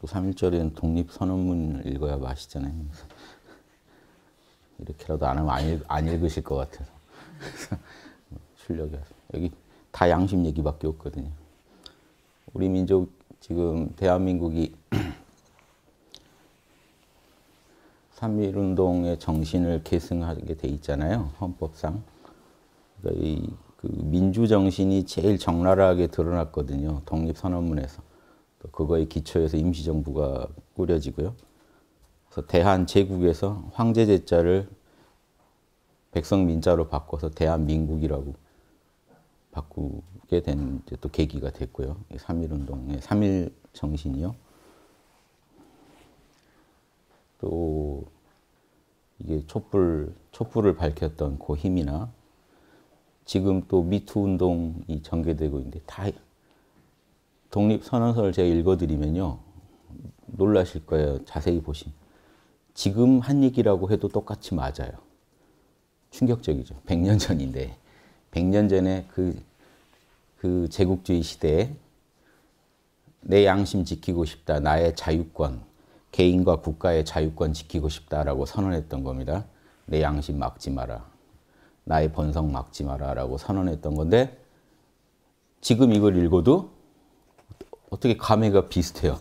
3.1절에는 독립선언문을 읽어야 맛있잖아요. 이렇게라도 안 하면 안, 읽, 안 읽으실 것 같아서. 출력이 여기 다 양심 얘기밖에 없거든요. 우리 민족 지금 대한민국이 3.1운동의 정신을 계승하게 돼 있잖아요. 헌법상. 그러니까 이그 민주 정신이 제일 적나라하게 드러났거든요. 독립선언문에서. 그거에 기초해서 임시정부가 꾸려지고요. 그래서 대한제국에서 황제 제자를 백성민자로 바꿔서 대한민국이라고 바꾸게 된 또 계기가 됐고요. 3.1운동의 3.1 정신이요. 또 이게 촛불, 촛불을 밝혔던 그 힘이나 지금 또 미투 운동이 전개되고 있는데 다 독립 선언서를 제가 읽어드리면요 놀라실 거예요. 자세히 보시면 지금 한 얘기라고 해도 똑같이 맞아요. 충격적이죠. 100년 전인데 100년 전에 그, 그 제국주의 시대에 내 양심 지키고 싶다. 나의 자유권, 개인과 국가의 자유권 지키고 싶다라고 선언했던 겁니다. 내 양심 막지 마라. 나의 번성 막지 마라라고 선언했던 건데 지금 이걸 읽어도 어떻게 감회가 비슷해요.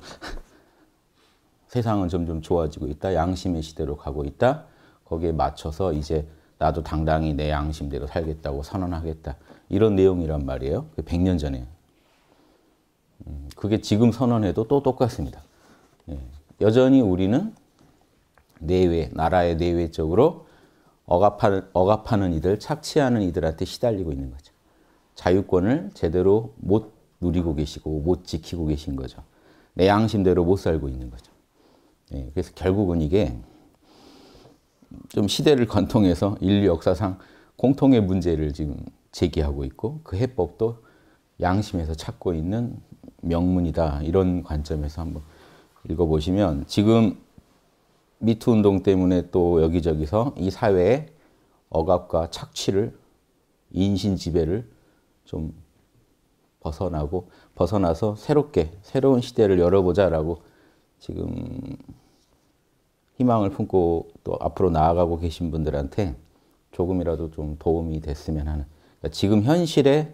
세상은 점점 좋아지고 있다. 양심의 시대로 가고 있다. 거기에 맞춰서 이제 나도 당당히 내 양심대로 살겠다고 선언하겠다. 이런 내용이란 말이에요. 그 100년 전에. 음, 그게 지금 선언해도 또 똑같습니다. 예. 여전히 우리는 내외, 나라의 내외적으로 억압하는, 억압하는 이들, 착취하는 이들한테 시달리고 있는 거죠. 자유권을 제대로 못 누리고 계시고 못 지키고 계신 거죠. 내 양심대로 못 살고 있는 거죠. 예, 그래서 결국은 이게 좀 시대를 관통해서 인류 역사상 공통의 문제를 지금 제기하고 있고 그 해법도 양심에서 찾고 있는 명문이다 이런 관점에서 한번 읽어보시면 지금 미투 운동 때문에 또 여기저기서 이사회의 억압과 착취를 인신 지배를 좀 벗어나고 벗어나서 새롭게 새로운 시대를 열어보자라고 지금 희망을 품고 또 앞으로 나아가고 계신 분들한테 조금이라도 좀 도움이 됐으면 하는 그러니까 지금 현실에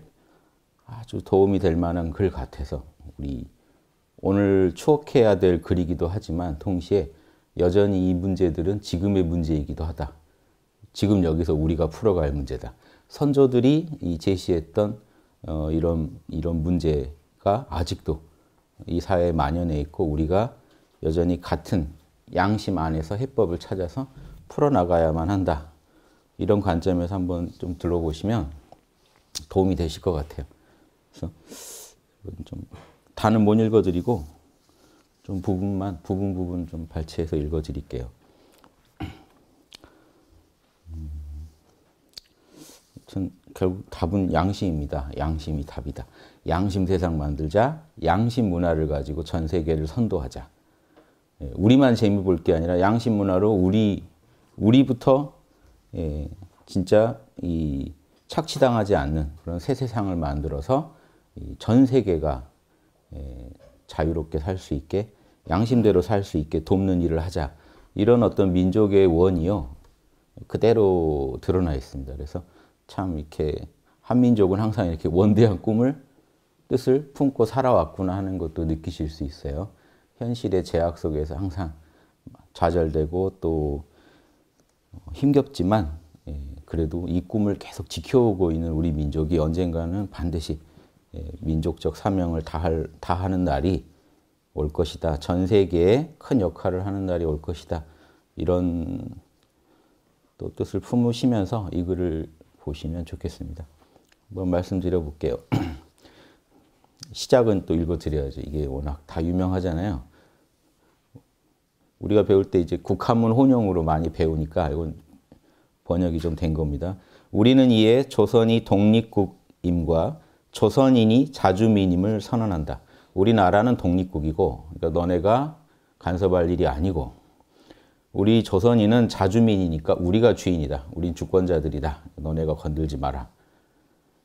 아주 도움이 될 만한 글 같아서 우리 오늘 추억해야 될 글이기도 하지만 동시에 여전히 이 문제들은 지금의 문제이기도 하다. 지금 여기서 우리가 풀어갈 문제다. 선조들이 제시했던 어, 이런 이런 문제가 아직도 이 사회에 만연해 있고 우리가 여전히 같은 양심 안에서 해법을 찾아서 풀어나가야만 한다. 이런 관점에서 한번 좀 들어보시면 도움이 되실 것 같아요. 그래서 좀 다는 못 읽어드리고 좀 부분만 부분 부분 좀 발췌해서 읽어드릴게요. 음, 전 결국 답은 양심입니다. 양심이 답이다. 양심 세상 만들자. 양심 문화를 가지고 전 세계를 선도하자. 예, 우리만 재미 볼 게 아니라 양심 문화로 우리 우리부터 예, 진짜 이 착취당하지 않는 그런 새 세상을 만들어서 전 세계가 예, 자유롭게 살 수 있게 양심대로 살 수 있게 돕는 일을 하자. 이런 어떤 민족의 원이요. 그대로 드러나 있습니다. 그래서 참 이렇게 한민족은 항상 이렇게 원대한 꿈을 뜻을 품고 살아왔구나 하는 것도 느끼실 수 있어요. 현실의 제약 속에서 항상 좌절되고 또 힘겹지만 예, 그래도 이 꿈을 계속 지켜오고 있는 우리 민족이 언젠가는 반드시 예, 민족적 사명을 다할, 다하는 날이 올 것이다. 전 세계에 큰 역할을 하는 날이 올 것이다. 이런 또 뜻을 품으시면서 이 글을 보시면 좋겠습니다. 한번 말씀드려 볼게요. 시작은 또 읽어드려야죠. 이게 워낙 다 유명하잖아요. 우리가 배울 때 이제 국한문 혼용으로 많이 배우니까 이건 번역이 좀 된 겁니다. 우리는 이에 조선이 독립국임과 조선인이 자주민임을 선언한다. 우리나라는 독립국이고 그러니까 너네가 간섭할 일이 아니고 우리 조선인은 자주민이니까 우리가 주인이다. 우린 주권자들이다. 너네가 건들지 마라.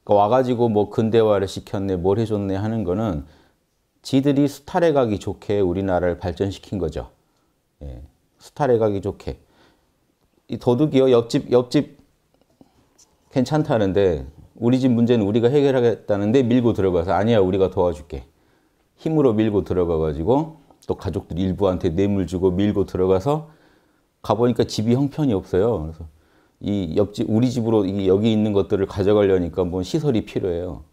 그러니까 와가지고 뭐 근대화를 시켰네 뭘 해줬네 하는 거는 지들이 수탈해 가기 좋게 우리나라를 발전시킨 거죠. 예. 수탈해 가기 좋게. 이 도둑이요. 옆집, 옆집 괜찮다는데 우리 집 문제는 우리가 해결하겠다는데 밀고 들어가서 아니야 우리가 도와줄게. 힘으로 밀고 들어가 가지고 또 가족들 일부한테 뇌물 주고 밀고 들어가서 가보니까 집이 형편이 없어요. 그래서 이 옆집 우리 집으로 여기 있는 것들을 가져가려니까 뭐 시설이 필요해요.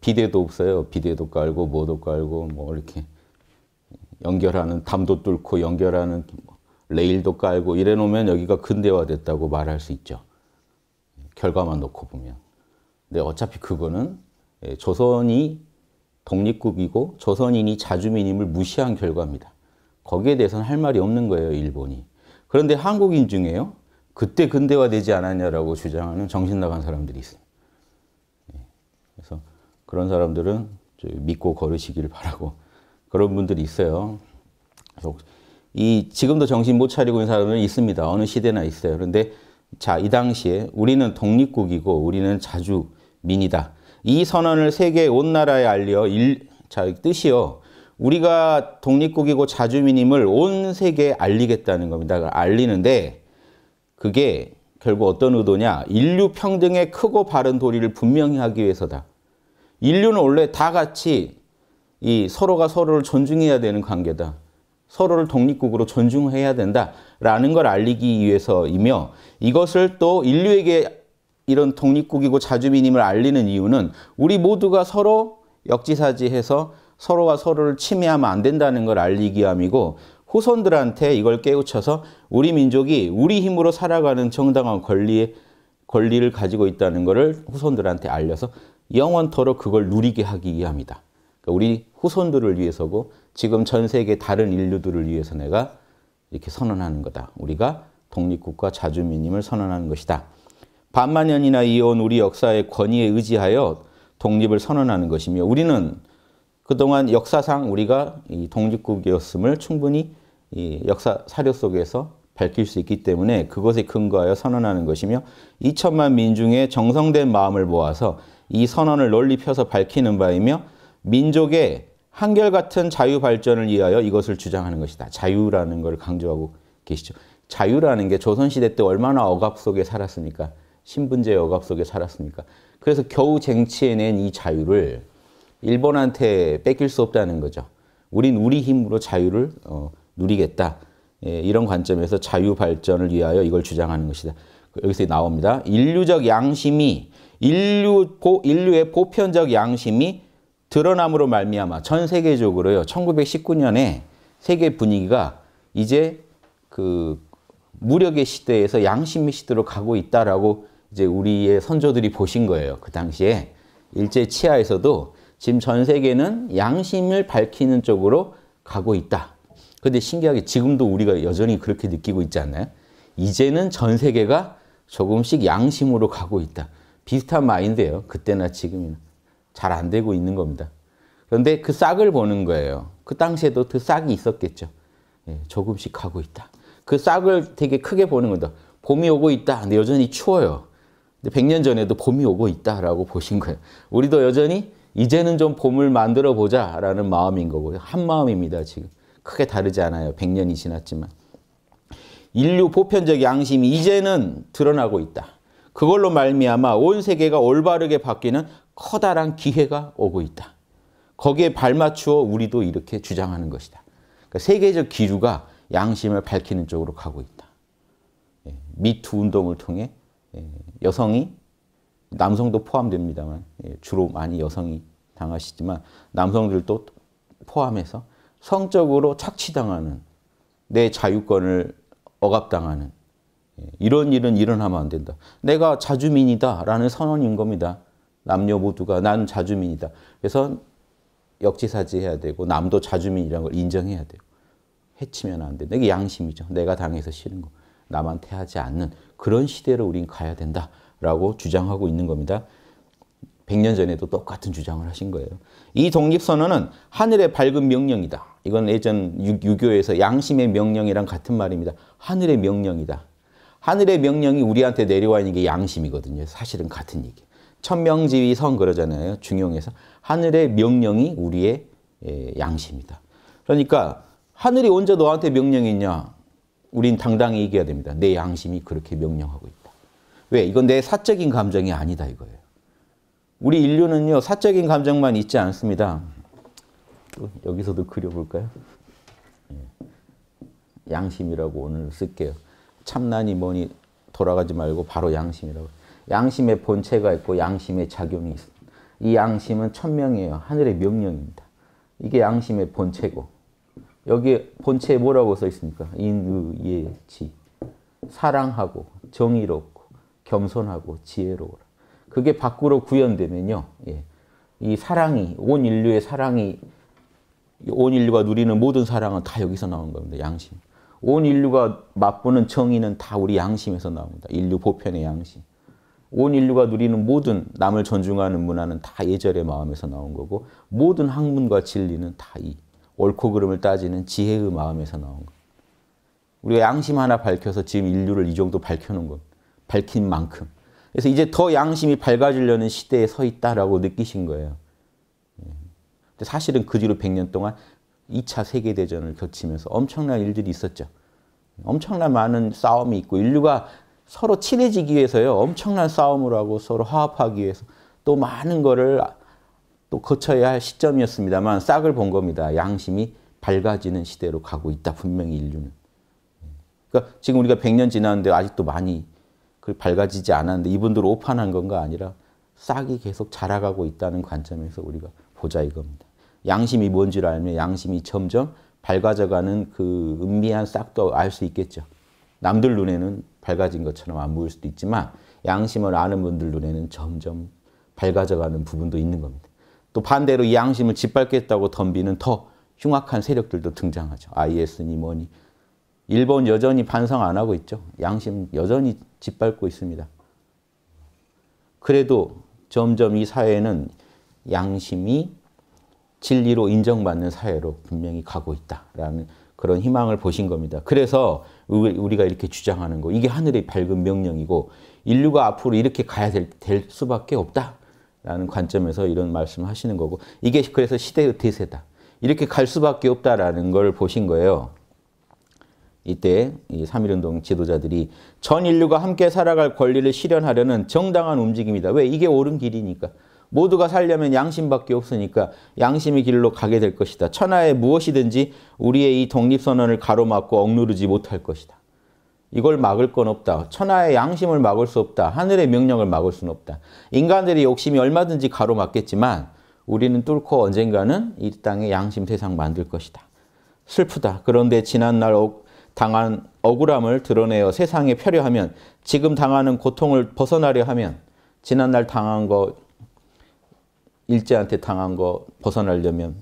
비대도 없어요. 비대도 깔고 뭐도 깔고 뭐 이렇게 연결하는 담도 뚫고 연결하는 뭐 레일도 깔고 이래 놓으면 여기가 근대화됐다고 말할 수 있죠. 결과만 놓고 보면. 근데 어차피 그거는 예, 조선이 독립국이고 조선인이 자주민임을 무시한 결과입니다. 거기에 대해서는 할 말이 없는 거예요, 일본이. 그런데 한국인 중에요. 그때 근대화되지 않았냐라고 주장하는 정신 나간 사람들이 있습니 예. 그래서 그런 사람들은 믿고 걸으시기 바라고 그런 분들이 있어요. 이 지금도 정신 못 차리고 있는 사람은 있습니다. 어느 시대나 있어요. 그런데 자, 이 당시에 우리는 독립국이고 우리는 자주민이다. 이 선언을 세계 온 나라에 알려 일, 자 뜻이요. 우리가 독립국이고 자주민임을 온 세계에 알리겠다는 겁니다. 알리는데 그게 결국 어떤 의도냐? 인류 평등의 크고 바른 도리를 분명히 하기 위해서다. 인류는 원래 다 같이 이 서로가 서로를 존중해야 되는 관계다. 서로를 독립국으로 존중해야 된다라는 걸 알리기 위해서이며 이것을 또 인류에게 이런 독립국이고 자주민임을 알리는 이유는 우리 모두가 서로 역지사지해서 서로가 서로를 침해하면 안 된다는 걸 알리기 위함이고 후손들한테 이걸 깨우쳐서 우리 민족이 우리 힘으로 살아가는 정당한 권리 권리를 가지고 있다는 것을 후손들한테 알려서 영원토록 그걸 누리게 하기 위함이다. 그러니까 우리 후손들을 위해서고 지금 전 세계 다른 인류들을 위해서 내가 이렇게 선언하는 거다. 우리가 독립국가 자주민임을 선언하는 것이다. 반만 년이나 이어온 우리 역사의 권위에 의지하여 독립을 선언하는 것이며 우리는 그동안 역사상 우리가 이 독립국이었음을 충분히 이 역사 사료 속에서 밝힐 수 있기 때문에 그것에 근거하여 선언하는 것이며 2천만 민중의 정성된 마음을 모아서 이 선언을 널리 펴서 밝히는 바이며 민족의 한결같은 자유 발전을 위하여 이것을 주장하는 것이다. 자유라는 걸 강조하고 계시죠. 자유라는 게 조선시대 때 얼마나 억압 속에 살았습니까? 신분제 억압 속에 살았습니까? 그래서 겨우 쟁취해낸 이 자유를 일본한테 뺏길 수 없다는 거죠. 우린 우리 힘으로 자유를 어, 누리겠다. 예, 이런 관점에서 자유 발전을 위하여 이걸 주장하는 것이다. 여기서 나옵니다. 인류적 양심이 인류 고, 인류의 보편적 양심이 드러남으로 말미암아 전 세계적으로요. 1919년에 세계 분위기가 이제 그 무력의 시대에서 양심의 시대로 가고 있다라고 이제 우리의 선조들이 보신 거예요. 그 당시에 일제 치하에서도 지금 전 세계는 양심을 밝히는 쪽으로 가고 있다. 근데 신기하게 지금도 우리가 여전히 그렇게 느끼고 있지 않나요? 이제는 전 세계가 조금씩 양심으로 가고 있다. 비슷한 마인드예요. 그때나 지금이나. 잘 안 되고 있는 겁니다. 그런데 그 싹을 보는 거예요. 그 당시에도 그 싹이 있었겠죠. 예, 조금씩 가고 있다. 그 싹을 되게 크게 보는 거다. 봄이 오고 있다. 근데 여전히 추워요. 100년 전에도 봄이 오고 있다라고 보신 거예요. 우리도 여전히 이제는 좀 봄을 만들어 보자라는 마음인 거고요. 한 마음입니다, 지금. 크게 다르지 않아요. 100년이 지났지만. 인류 보편적 양심이 이제는 드러나고 있다. 그걸로 말미암아 온 세계가 올바르게 바뀌는 커다란 기회가 오고 있다. 거기에 발맞추어 우리도 이렇게 주장하는 것이다. 그러니까 세계적 기류가 양심을 밝히는 쪽으로 가고 있다. 예, 미투 운동을 통해 예, 여성이 남성도 포함됩니다만 예, 주로 많이 여성이 당하시지만 남성들도 포함해서 성적으로 착취당하는 내 자유권을 억압당하는 예, 이런 일은 일어나면 안 된다. 내가 자주민이다라는 선언인 겁니다. 남녀 모두가 난 자주민이다. 그래서 역지사지해야 되고 남도 자주민이라는 걸 인정해야 돼요. 해치면 안된 이게 양심이죠. 내가 당해서 싫은 거. 남한테 하지 않는 그런 시대로 우린 가야 된다라고 주장하고 있는 겁니다. 100년 전에도 똑같은 주장을 하신 거예요. 이 독립선언은 하늘의 밝은 명령이다. 이건 예전 유교에서 양심의 명령이랑 같은 말입니다. 하늘의 명령이다. 하늘의 명령이 우리한테 내려와 있는 게 양심이거든요. 사실은 같은 얘기. 천명지위성 그러잖아요. 중용에서. 하늘의 명령이 우리의 예, 양심이다. 그러니까 하늘이 언제 너한테 명령이 냐 우린 당당히 이겨야 됩니다. 내 양심이 그렇게 명령하고 있다. 왜? 이건 내 사적인 감정이 아니다 이거예요. 우리 인류는요, 사적인 감정만 있지 않습니다. 여기서도 그려볼까요? 예. 양심이라고 오늘 쓸게요. 참난이 뭐니 돌아가지 말고 바로 양심이라고. 양심의 본체가 있고 양심의 작용이 있습니다. 이 양심은 천명이에요. 하늘의 명령입니다. 이게 양심의 본체고 여기 본체에 뭐라고 써 있습니까? 인의예지. 사랑하고 정의롭고 겸손하고 지혜로우라. 그게 밖으로 구현되면요. 예. 이 사랑이 온 인류의 사랑이 온 인류가 누리는 모든 사랑은 다 여기서 나온 겁니다. 양심. 온 인류가 맛보는 정의는 다 우리 양심에서 나옵니다. 인류 보편의 양심. 온 인류가 누리는 모든 남을 존중하는 문화는 다 예절의 마음에서 나온 거고 모든 학문과 진리는 다이 옳고 그름을 따지는 지혜의 마음에서 나온 것. 우리가 양심 하나 밝혀서 지금 인류를 이 정도 밝혀놓은 것. 밝힌 만큼. 그래서 이제 더 양심이 밝아지려는 시대에 서 있다라고 느끼신 거예요. 예. 근데 사실은 그 뒤로 100년 동안 2차 세계대전을 거치면서 엄청난 일들이 있었죠. 엄청난 많은 싸움이 있고 인류가 서로 친해지기 위해서요. 엄청난 싸움을 하고 서로 화합하기 위해서 또 많은 거를 또 거쳐야 할 시점이었습니다만 싹을 본 겁니다. 양심이 밝아지는 시대로 가고 있다. 분명히 인류는. 그러니까 지금 우리가 100년 지났는데 아직도 많이 밝아지지 않았는데 이분들 오판한 건가 아니라 싹이 계속 자라가고 있다는 관점에서 우리가 보자 이겁니다. 양심이 뭔지를 알면 양심이 점점 밝아져가는 그 은밀한 싹도 알 수 있겠죠. 남들 눈에는 밝아진 것처럼 안 보일 수도 있지만 양심을 아는 분들 눈에는 점점 밝아져가는 부분도 있는 겁니다. 또 반대로 이 양심을 짓밟겠다고 덤비는 더 흉악한 세력들도 등장하죠. IS니 뭐니. 일본 여전히 반성 안 하고 있죠. 양심 여전히 짓밟고 있습니다. 그래도 점점 이 사회는 양심이 진리로 인정받는 사회로 분명히 가고 있다라는 그런 희망을 보신 겁니다. 그래서 우리가 이렇게 주장하는 거 이게 하늘의 밝은 명령이고 인류가 앞으로 이렇게 가야 될, 될 수밖에 없다. 라는 관점에서 이런 말씀을 하시는 거고 이게 그래서 시대의 대세다. 이렇게 갈 수밖에 없다라는 걸 보신 거예요. 이때 이 3.1운동 지도자들이 전 인류가 함께 살아갈 권리를 실현하려는 정당한 움직임이다. 왜? 이게 옳은 길이니까. 모두가 살려면 양심밖에 없으니까 양심의 길로 가게 될 것이다. 천하에 무엇이든지 우리의 이 독립선언을 가로막고 억누르지 못할 것이다. 이걸 막을 건 없다. 천하의 양심을 막을 수 없다. 하늘의 명령을 막을 수는 없다. 인간들의 욕심이 얼마든지 가로막겠지만 우리는 뚫고 언젠가는 이땅의 양심 세상 만들 것이다. 슬프다. 그런데 지난날 당한 억울함을 드러내어 세상에 표려하면 지금 당하는 고통을 벗어나려 하면 지난날 당한 거 일제한테 당한 거 벗어나려면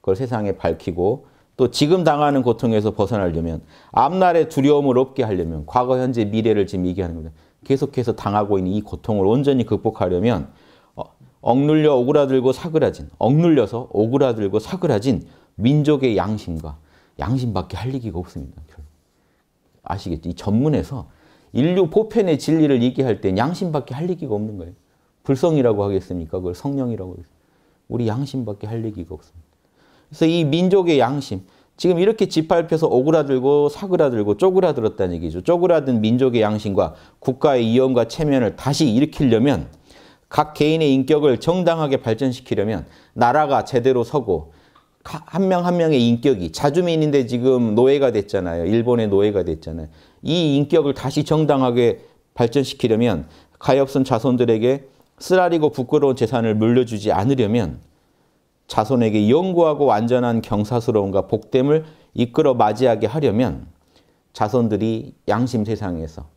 그걸 세상에 밝히고 또 지금 당하는 고통에서 벗어나려면 앞날의 두려움을 없게 하려면 과거, 현재, 미래를 지금 얘기하는 겁니다. 계속해서 당하고 있는 이 고통을 온전히 극복하려면 어, 억눌려 오그라들고 사그라진 억눌려서 오그라들고 사그라진 민족의 양심과 양심밖에 할 얘기가 없습니다. 아시겠죠? 이 전문에서 인류 보편의 진리를 얘기할 때 양심밖에 할 얘기가 없는 거예요. 불성이라고 하겠습니까? 그걸 성령이라고 하겠습니까? 우리 양심밖에 할 얘기가 없습니다. 그래서 이 민족의 양심, 지금 이렇게 짓밟혀서 오그라들고 사그라들고 쪼그라들었다는 얘기죠. 쪼그라든 민족의 양심과 국가의 이연과 체면을 다시 일으키려면 각 개인의 인격을 정당하게 발전시키려면 나라가 제대로 서고 한 명한 한 명의 인격이 자주민인데 지금 노예가 됐잖아요. 일본의 노예가 됐잖아요. 이 인격을 다시 정당하게 발전시키려면 가엾은 자손들에게 쓰라리고 부끄러운 재산을 물려주지 않으려면 자손에게 영구하고 완전한 경사스러움과 복됨을 이끌어 맞이하게 하려면 자손들이 양심 세상에서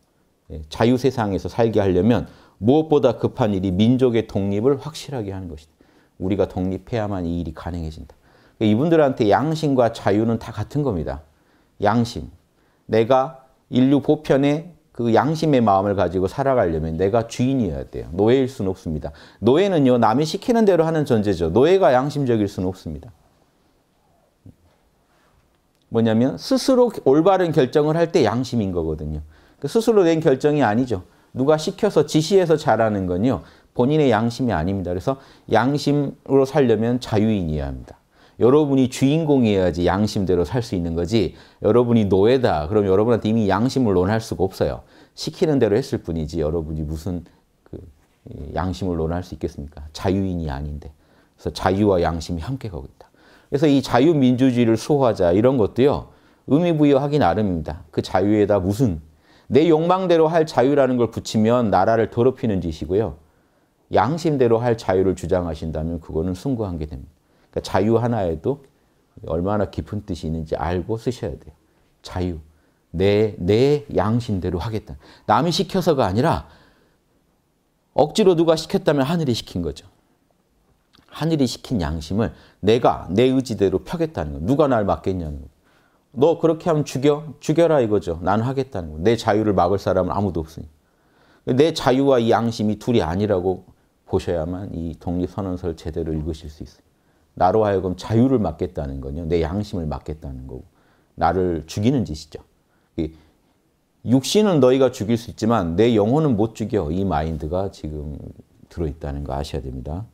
예, 자유 세상에서 살게 하려면 무엇보다 급한 일이 민족의 독립을 확실하게 하는 것이다. 우리가 독립해야만 이 일이 가능해진다. 그러니까 이분들한테 양심과 자유는 다 같은 겁니다. 양심. 내가 인류 보편의 그 양심의 마음을 가지고 살아가려면 내가 주인이어야 돼요. 노예일 수는 없습니다. 노예는요, 남이 시키는 대로 하는 존재죠. 노예가 양심적일 수는 없습니다. 뭐냐면 스스로 올바른 결정을 할 때 양심인 거거든요. 그 스스로 낸 결정이 아니죠. 누가 시켜서 지시해서 잘하는 건요. 본인의 양심이 아닙니다. 그래서 양심으로 살려면 자유인이어야 합니다. 여러분이 주인공이어야지 양심대로 살 수 있는 거지 여러분이 노예다. 그럼 여러분한테 이미 양심을 논할 수가 없어요. 시키는 대로 했을 뿐이지 여러분이 무슨 그 양심을 논할 수 있겠습니까? 자유인이 아닌데. 그래서 자유와 양심이 함께 가고 있다. 그래서 이 자유민주주의를 수호하자 이런 것도요. 의미 부여하기 나름입니다. 그 자유에다 무슨 내 욕망대로 할 자유라는 걸 붙이면 나라를 더럽히는 짓이고요. 양심대로 할 자유를 주장하신다면 그거는 숭고한 게 됩니다. 그러니까 자유 하나에도 얼마나 깊은 뜻이 있는지 알고 쓰셔야 돼요. 자유. 내, 내 양심대로 하겠다. 남이 시켜서가 아니라 억지로 누가 시켰다면 하늘이 시킨 거죠. 하늘이 시킨 양심을 내가 내 의지대로 펴겠다는 거 누가 날 막겠냐는 거너 그렇게 하면 죽여? 죽여라 이거죠. 나 하겠다는 거. 내 자유를 막을 사람은 아무도 없으니. 내 자유와 이 양심이 둘이 아니라고 보셔야만 이 독립선언서를 제대로 읽으실 수 있어요. 나로 하여금 자유를 맡겠다는 건요. 내 양심을 맡겠다는 거고 나를 죽이는 짓이죠. 육신은 너희가 죽일 수 있지만 내 영혼은 못 죽여. 이 마인드가 지금 들어있다는 거 아셔야 됩니다.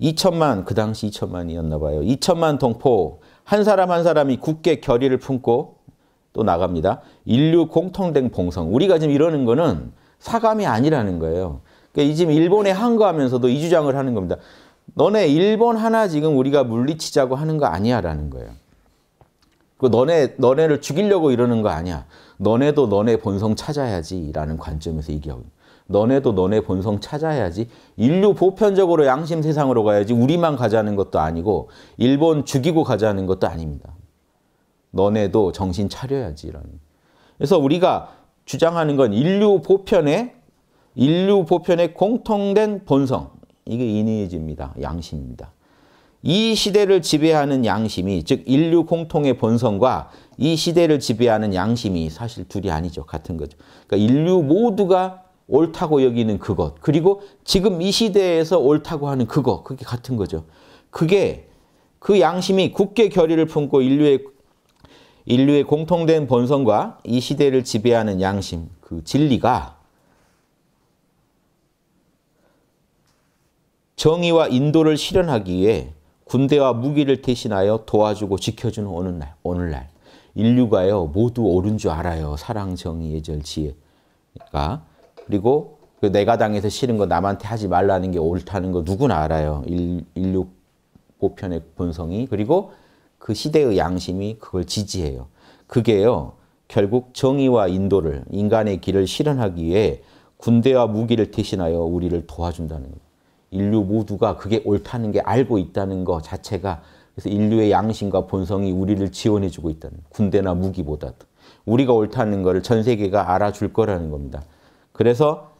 2천만, 예. 그 당시 2천만이었나 봐요. 2천만 동포, 한 사람 한 사람이 굳게 결의를 품고 또 나갑니다. 인류 공통된 봉성. 우리가 지금 이러는 거는 사감이 아니라는 거예요. 그러니까 지금 일본에 항거하면서도 이 주장을 하는 겁니다. 너네 일본 하나 지금 우리가 물리치자고 하는 거 아니야 라는 거예요. 그 너네, 너네를 죽이려고 이러는 거 아니야. 너네도 너네 본성 찾아야지 라는 관점에서 얘기하고 너네도 너네 본성 찾아야지. 인류 보편적으로 양심 세상으로 가야지 우리만 가자는 것도 아니고 일본 죽이고 가자는 것도 아닙니다. 너네도 정신 차려야지라는. 그래서 우리가 주장하는 건 인류 보편의 인류 보편의 공통된 본성, 이게 인의해집니다. 양심입니다. 이 시대를 지배하는 양심이 즉 인류 공통의 본성과 이 시대를 지배하는 양심이 사실 둘이 아니죠. 같은 거죠. 그러니까 인류 모두가 옳다고 여기는 그것 그리고 지금 이 시대에서 옳다고 하는 그것 그게 같은 거죠. 그게 그 양심이 굳게 결의를 품고 인류의 인류의 공통된 본성과 이 시대를 지배하는 양심 그 진리가 정의와 인도를 실현하기 위해 군대와 무기를 대신하여 도와주고 지켜주는 어느 날 오늘날 인류가요 모두 옳은 줄 알아요. 사랑, 정의, 예절, 지혜가 그리고 그 내가 당해서 싫은 거 남한테 하지 말라는 게 옳다는 거 누구나 알아요. 인, 인류 보편의 본성이 그리고 그 시대의 양심이 그걸 지지해요. 그게요 결국 정의와 인도를 인간의 길을 실현하기 위해 군대와 무기를 대신하여 우리를 도와준다는 거예요. 인류 모두가 그게 옳다는 게 알고 있다는 것 자체가 그래서 인류의 양심과 본성이 우리를 지원해주고 있다는 군대나 무기보다도 우리가 옳다는 것을 전 세계가 알아줄 거라는 겁니다. 그래서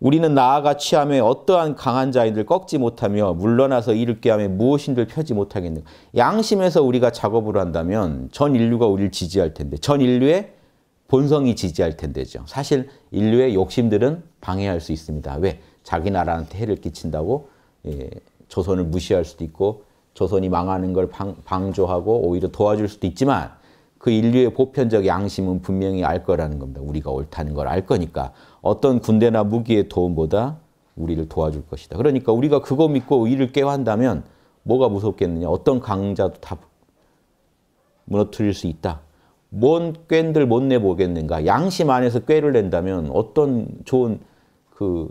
우리는 나아가 취함에 어떠한 강한 자인들 꺾지 못하며 물러나서 이를게 하며 무엇인들 펴지 못하겠는 가 양심에서 우리가 작업을 한다면 전 인류가 우리를 지지할 텐데 전 인류의 본성이 지지할 텐데죠. 사실 인류의 욕심들은 방해할 수 있습니다. 왜? 자기 나라한테 해를 끼친다고 예, 조선을 무시할 수도 있고 조선이 망하는 걸 방, 조하고 오히려 도와줄 수도 있지만 그 인류의 보편적 양심은 분명히 알 거라는 겁니다. 우리가 옳다는 걸 알 거니까 어떤 군대나 무기의 도움보다 우리를 도와줄 것이다. 그러니까 우리가 그거 믿고 이를 깨워한다면 뭐가 무섭겠느냐. 어떤 강자도 다 무너뜨릴 수 있다. 뭔 꽸들 못 내보겠는가. 양심 안에서 꾀를 낸다면 어떤 좋은 그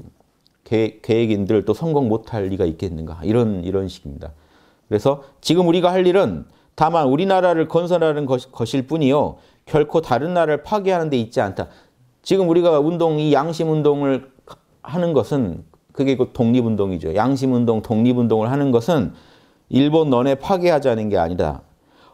계획, 계획인들 또 성공 못할 리가 있겠는가 이런 이런 식입니다. 그래서 지금 우리가 할 일은 다만 우리나라를 건설하는 것, 것일 뿐이요 결코 다른 나라를 파괴하는 데 있지 않다. 지금 우리가 운동 이 양심 운동을 하는 것은 그게 곧 독립운동이죠. 양심운동, 독립운동을 하는 것은 일본 너네 파괴하자는 게 아니다.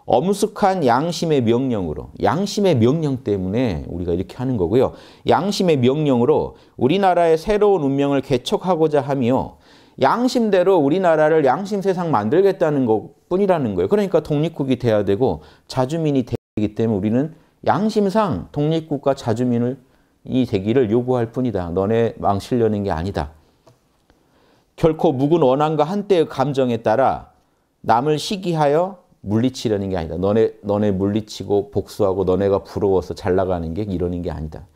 엄숙한 양심의 명령으로 양심의 명령 때문에 우리가 이렇게 하는 거고요. 양심의 명령으로 우리나라의 새로운 운명을 개척하고자 하며 양심대로 우리나라를 양심 세상 만들겠다는 것뿐이라는 거예요. 그러니까 독립국이 돼야 되고 자주민이 되기 때문에 우리는 양심상 독립국과 자주민을 이 되기를 요구할 뿐이다. 너네 망치려는 게 아니다. 결코 묵은 원한과 한때의 감정에 따라 남을 시기하여 물리치려는 게 아니다. 너네 너네 물리치고 복수하고 너네가 부러워서 잘 나가는 게 이러는 게 아니다.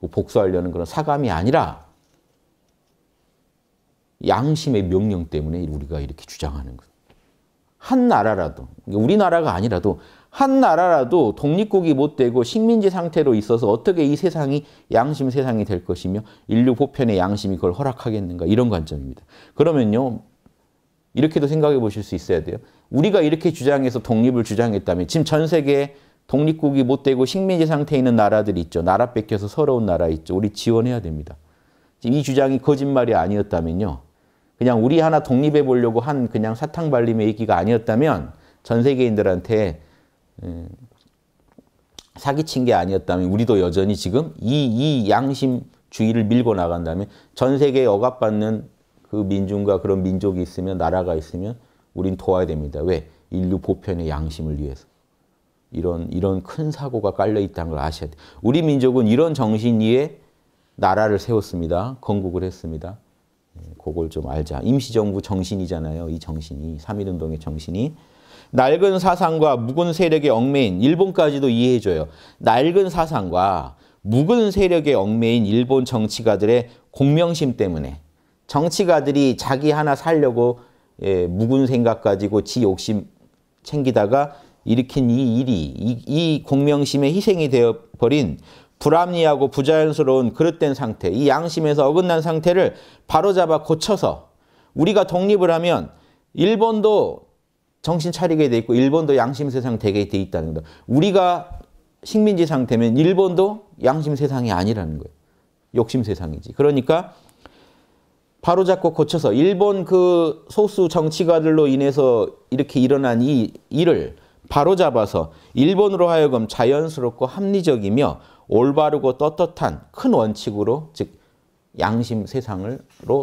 그 복수하려는 그런 사감이 아니라 양심의 명령 때문에 우리가 이렇게 주장하는 것. 한 나라라도 우리나라가 아니라도 한 나라라도 독립국이 못 되고 식민지 상태로 있어서 어떻게 이 세상이 양심 세상이 될 것이며 인류 보편의 양심이 그걸 허락하겠는가 이런 관점입니다. 그러면요 이렇게도 생각해 보실 수 있어야 돼요. 우리가 이렇게 주장해서 독립을 주장했다면 지금 전 세계에 독립국이 못 되고 식민지 상태에 있는 나라들이 있죠. 나라 뺏겨서 서러운 나라 있죠. 우리 지원해야 됩니다. 지금 이 주장이 거짓말이 아니었다면요. 그냥 우리 하나 독립해 보려고 한 그냥 사탕 발림의 얘기가 아니었다면 전 세계인들한테 음, 사기친 게 아니었다면 우리도 여전히 지금 이, 이 양심주의를 밀고 나간다면 전 세계에 억압받는 그 민중과 그런 민족이 있으면 나라가 있으면 우린 도와야 됩니다. 왜? 인류 보편의 양심을 위해서. 이런 이런 큰 사고가 깔려 있다는 걸 아셔야 돼. 우리 민족은 이런 정신 위에 나라를 세웠습니다. 건국을 했습니다. 네, 그걸 좀 알자. 임시정부 정신이잖아요. 이 정신이 3.1운동의 정신이 낡은 사상과 묵은 세력의 얽매인 일본까지도 이해해줘요. 낡은 사상과 묵은 세력의 얽매인 일본 정치가들의 공명심 때문에 정치가들이 자기 하나 살려고 예, 묵은 생각 가지고 지 욕심 챙기다가 일으킨 이 일이 이, 이 공명심의 희생이 되어버린 불합리하고 부자연스러운 그릇된 상태, 이 양심에서 어긋난 상태를 바로잡아 고쳐서 우리가 독립을 하면 일본도 정신 차리게 돼 있고 일본도 양심 세상 되게 돼 있다는 거 우리가 식민지 상태면 일본도 양심 세상이 아니라는 거예요. 욕심 세상이지. 그러니까 바로잡고 고쳐서 일본 그 소수 정치가들로 인해서 이렇게 일어난 이 일을 바로잡아서 일본으로 하여금 자연스럽고 합리적이며 올바르고 떳떳한 큰 원칙으로 즉 양심 세상으로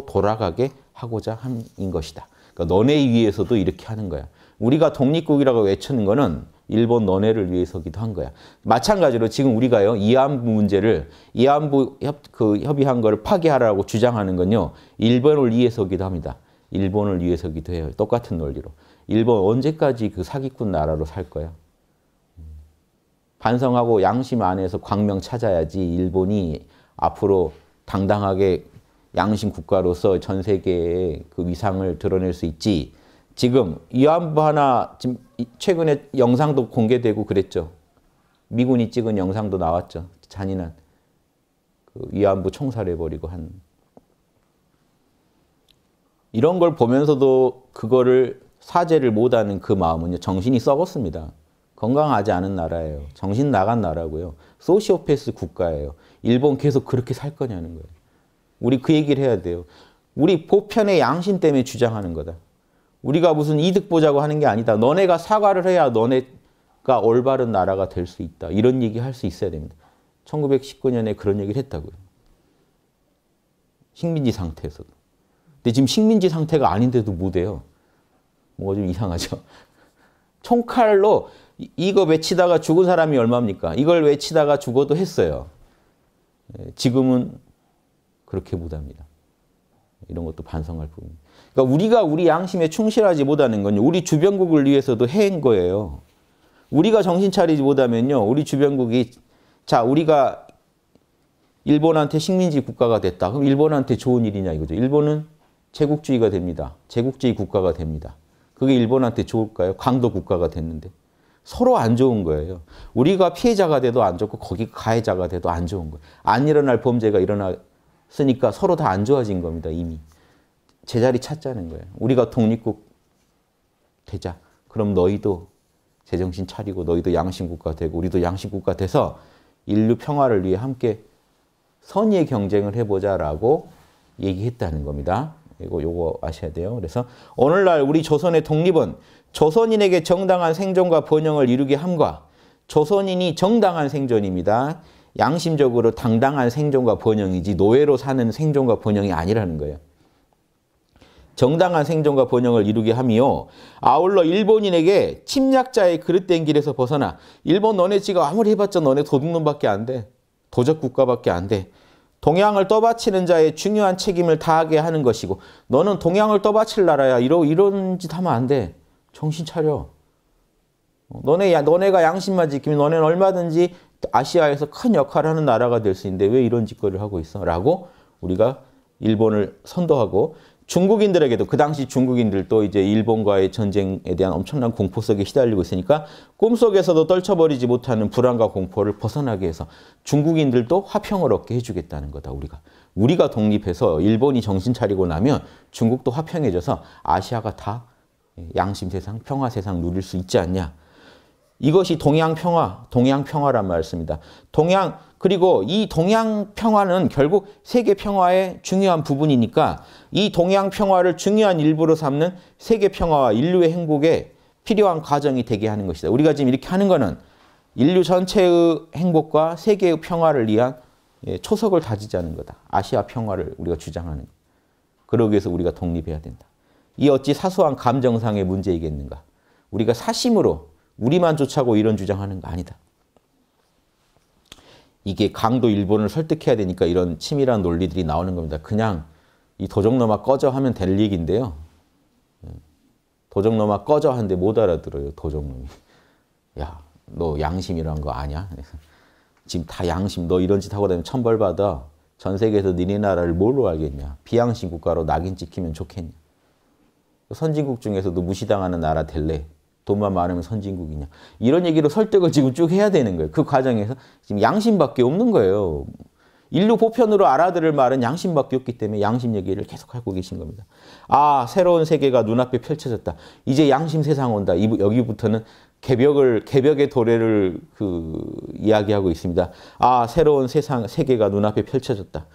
돌아가게 하고자 한인 것이다. 그러니까 너네 위에서도 이렇게 하는 거야. 우리가 독립국이라고 외치는 거는 일본 너네를 위해서기도 한 거야. 마찬가지로 지금 우리가요 이안부 문제를 이안부 협, 그 협의한 거를 파기하라고 주장하는 건요 일본을 위해서기도 합니다. 일본을 위해서기도 해요. 똑같은 논리로. 일본 언제까지 그 사기꾼 나라로 살 거야? 반성하고 양심 안에서 광명 찾아야지 일본이 앞으로 당당하게 양심 국가로서 전 세계에 그 위상을 드러낼 수 있지. 지금 위안부 하나 지금 최근에 영상도 공개되고 그랬죠. 미군이 찍은 영상도 나왔죠. 잔인한 그 위안부 총살해버리고 한 이런 걸 보면서도 그거를 사죄를 못하는 그 마음은요. 정신이 썩었습니다. 건강하지 않은 나라예요. 정신 나간 나라고요. 소시오패스 국가예요. 일본 계속 그렇게 살 거냐는 거예요. 우리 그 얘기를 해야 돼요. 우리 보편의 양심 때문에 주장하는 거다. 우리가 무슨 이득 보자고 하는 게 아니다. 너네가 사과를 해야 너네가 올바른 나라가 될 수 있다. 이런 얘기 할 수 있어야 됩니다. 1919년에 그런 얘기를 했다고요. 식민지 상태에서도. 근데 지금 식민지 상태가 아닌데도 못해요. 뭔가 좀 이상하죠. 총칼로 이거 외치다가 죽은 사람이 얼마입니까? 이걸 외치다가 죽어도 했어요. 예, 지금은 그렇게 못합니다. 이런 것도 반성할 부분입니다. 그러니까 우리가 우리 양심에 충실하지 못하는 건 우리 주변국을 위해서도 해인 거예요. 우리가 정신 차리지 못하면요. 우리 주변국이 자 우리가 일본한테 식민지 국가가 됐다. 그럼 일본한테 좋은 일이냐 이거죠. 일본은 제국주의가 됩니다. 제국주의 국가가 됩니다. 그게 일본한테 좋을까요? 강도 국가가 됐는데. 서로 안 좋은 거예요. 우리가 피해자가 돼도 안 좋고 거기 가해자가 돼도 안 좋은 거예요. 안 일어날 범죄가 일어나 쓰니까 서로 다 안 좋아진 겁니다. 이미. 제자리 찾자는 거예요. 우리가 독립국 되자. 그럼 너희도 제정신 차리고 너희도 양심국가 되고 우리도 양심국가 돼서 인류 평화를 위해 함께 선의의 경쟁을 해보자라고 얘기했다는 겁니다. 이거 요거 아셔야 돼요. 그래서 오늘날 우리 조선의 독립은 조선인에게 정당한 생존과 번영을 이루게 함과 조선인이 정당한 생존입니다. 양심적으로 당당한 생존과 번영이지 노예로 사는 생존과 번영이 아니라는 거예요. 정당한 생존과 번영을 이루게 하며 아울러 일본인에게 침략자의 그릇된 길에서 벗어나 일본 너네 지가 아무리 해봤자 너네 도둑놈밖에 안 돼. 도적국가밖에 안 돼. 동양을 떠받치는 자의 중요한 책임을 다하게 하는 것이고 너는 동양을 떠받칠 나라야. 이러, 이런 짓 하면 안 돼. 정신 차려. 너네, 너네가 양심만 지키면 너네는 얼마든지 아시아에서 큰 역할을 하는 나라가 될 수 있는데 왜 이런 짓거리를 하고 있어? 라고 우리가 일본을 선도하고 중국인들에게도 그 당시 중국인들도 이제 일본과의 전쟁에 대한 엄청난 공포 속에 시달리고 있으니까 꿈속에서도 떨쳐버리지 못하는 불안과 공포를 벗어나게 해서 중국인들도 화평을 얻게 해주겠다는 거다 우리가 우리가 독립해서 일본이 정신 차리고 나면 중국도 화평해져서 아시아가 다 양심 세상 평화 세상 누릴 수 있지 않냐 이것이 동양 평화, 동양 평화란 말입니다. 동양 그리고 이 동양 평화는 결국 세계 평화의 중요한 부분이니까 이 동양 평화를 중요한 일부로 삼는 세계 평화와 인류의 행복에 필요한 과정이 되게 하는 것이다. 우리가 지금 이렇게 하는 거는 인류 전체의 행복과 세계의 평화를 위한 예, 초석을 다지자는 거다. 아시아 평화를 우리가 주장하는 그러기 위해서 우리가 독립해야 된다. 이 어찌 사소한 감정상의 문제이겠는가. 우리가 사심으로 우리만 쫓아고 이런 주장하는 거 아니다. 이게 강도 일본을 설득해야 되니까 이런 치밀한 논리들이 나오는 겁니다. 그냥 이 도적놈아 꺼져 하면 될 얘기인데요. 도적놈아 꺼져 하는데 못 알아들어요. 도적놈이. 야, 너 양심이란 거 아냐? 지금 다 양심. 너 이런 짓 하고 다니면 천벌받아. 전 세계에서 니네 나라를 뭘로 알겠냐? 비양심 국가로 낙인 찍히면 좋겠냐? 선진국 중에서도 무시당하는 나라 될래? 돈만 많으면 선진국이냐. 이런 얘기로 설득을 지금 쭉 해야 되는 거예요. 그 과정에서 지금 양심밖에 없는 거예요. 인류 보편으로 알아들을 말은 양심밖에 없기 때문에 양심 얘기를 계속 하고 계신 겁니다. 아, 새로운 세계가 눈앞에 펼쳐졌다. 이제 양심 세상 온다. 이, 여기부터는 개벽을 개벽의 도래를 그 이야기하고 있습니다. 아, 새로운 세상 세계가 눈앞에 펼쳐졌다.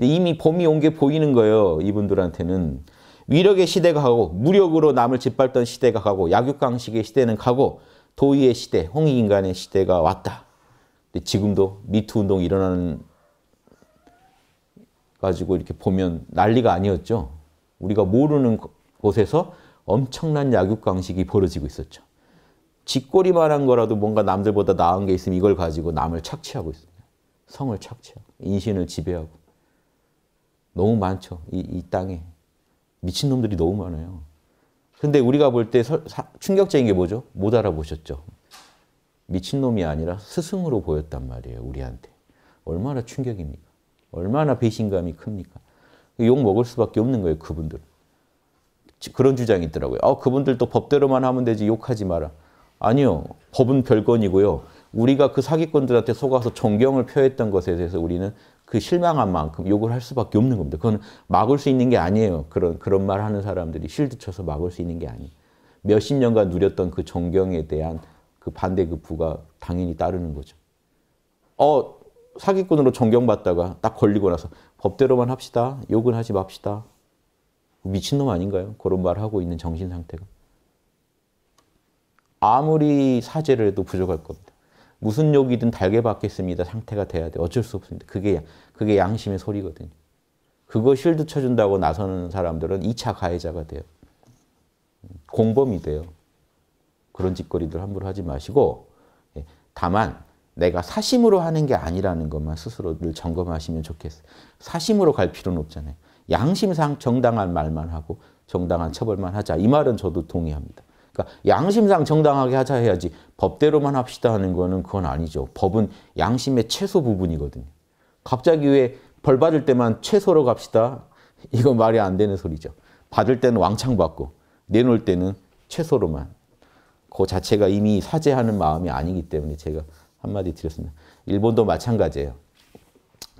이미 봄이 온 게 보이는 거예요. 이분들한테는 위력의 시대가 가고 무력으로 남을 짓밟던 시대가 가고 약육강식의 시대는 가고 도의의 시대, 홍익인간의 시대가 왔다. 근데 지금도 미투 운동이 일어나는 가지고 이렇게 보면 난리가 아니었죠. 우리가 모르는 곳에서 엄청난 약육강식이 벌어지고 있었죠. 쥐꼬리만한 거라도 뭔가 남들보다 나은 게 있으면 이걸 가지고 남을 착취하고 있어요. 성을 착취하고 인신을 지배하고 너무 많죠. 이, 이 땅에. 미친놈들이 너무 많아요. 근데 우리가 볼 때 충격적인 게 뭐죠? 못 알아보셨죠? 미친놈이 아니라 스승으로 보였단 말이에요, 우리한테. 얼마나 충격입니까? 얼마나 배신감이 큽니까? 욕 먹을 수밖에 없는 거예요, 그분들 그런 주장이 있더라고요. 아, 그분들도 법대로만 하면 되지, 욕하지 마라. 아니요, 법은 별건이고요. 우리가 그 사기꾼들한테 속아서 존경을 표했던 것에 대해서 우리는 그 실망한 만큼 욕을 할 수밖에 없는 겁니다. 그건 막을 수 있는 게 아니에요. 그런 그런 말 하는 사람들이 실드 쳐서 막을 수 있는 게 아니에요. 몇십 년간 누렸던 그 존경에 대한 그 반대 그 부가 당연히 따르는 거죠. 어 사기꾼으로 존경받다가 딱 걸리고 나서 법대로만 합시다. 욕은 하지 맙시다. 미친놈 아닌가요? 그런 말 하고 있는 정신 상태가. 아무리 사죄를 해도 부족할 겁니다. 무슨 욕이든 달게 받겠습니다 상태가 돼야 돼. 어쩔 수 없습니다. 그게 그게 양심의 소리거든요. 그거 쉴드 쳐준다고 나서는 사람들은 2차 가해자가 돼요. 공범이 돼요. 그런 짓거리들 함부로 하지 마시고 예, 다만 내가 사심으로 하는 게 아니라는 것만 스스로를 점검하시면 좋겠어요. 사심으로 갈 필요는 없잖아요. 양심상 정당한 말만 하고 정당한 처벌만 하자. 이 말은 저도 동의합니다. 그러니까 양심상 정당하게 하자 해야지 법대로만 합시다 하는 거는 그건 아니죠. 법은 양심의 최소 부분이거든요. 갑자기 왜 벌 받을 때만 최소로 갑시다? 이건 말이 안 되는 소리죠. 받을 때는 왕창 받고 내놓을 때는 최소로만. 그 자체가 이미 사죄하는 마음이 아니기 때문에 제가 한마디 드렸습니다. 일본도 마찬가지예요.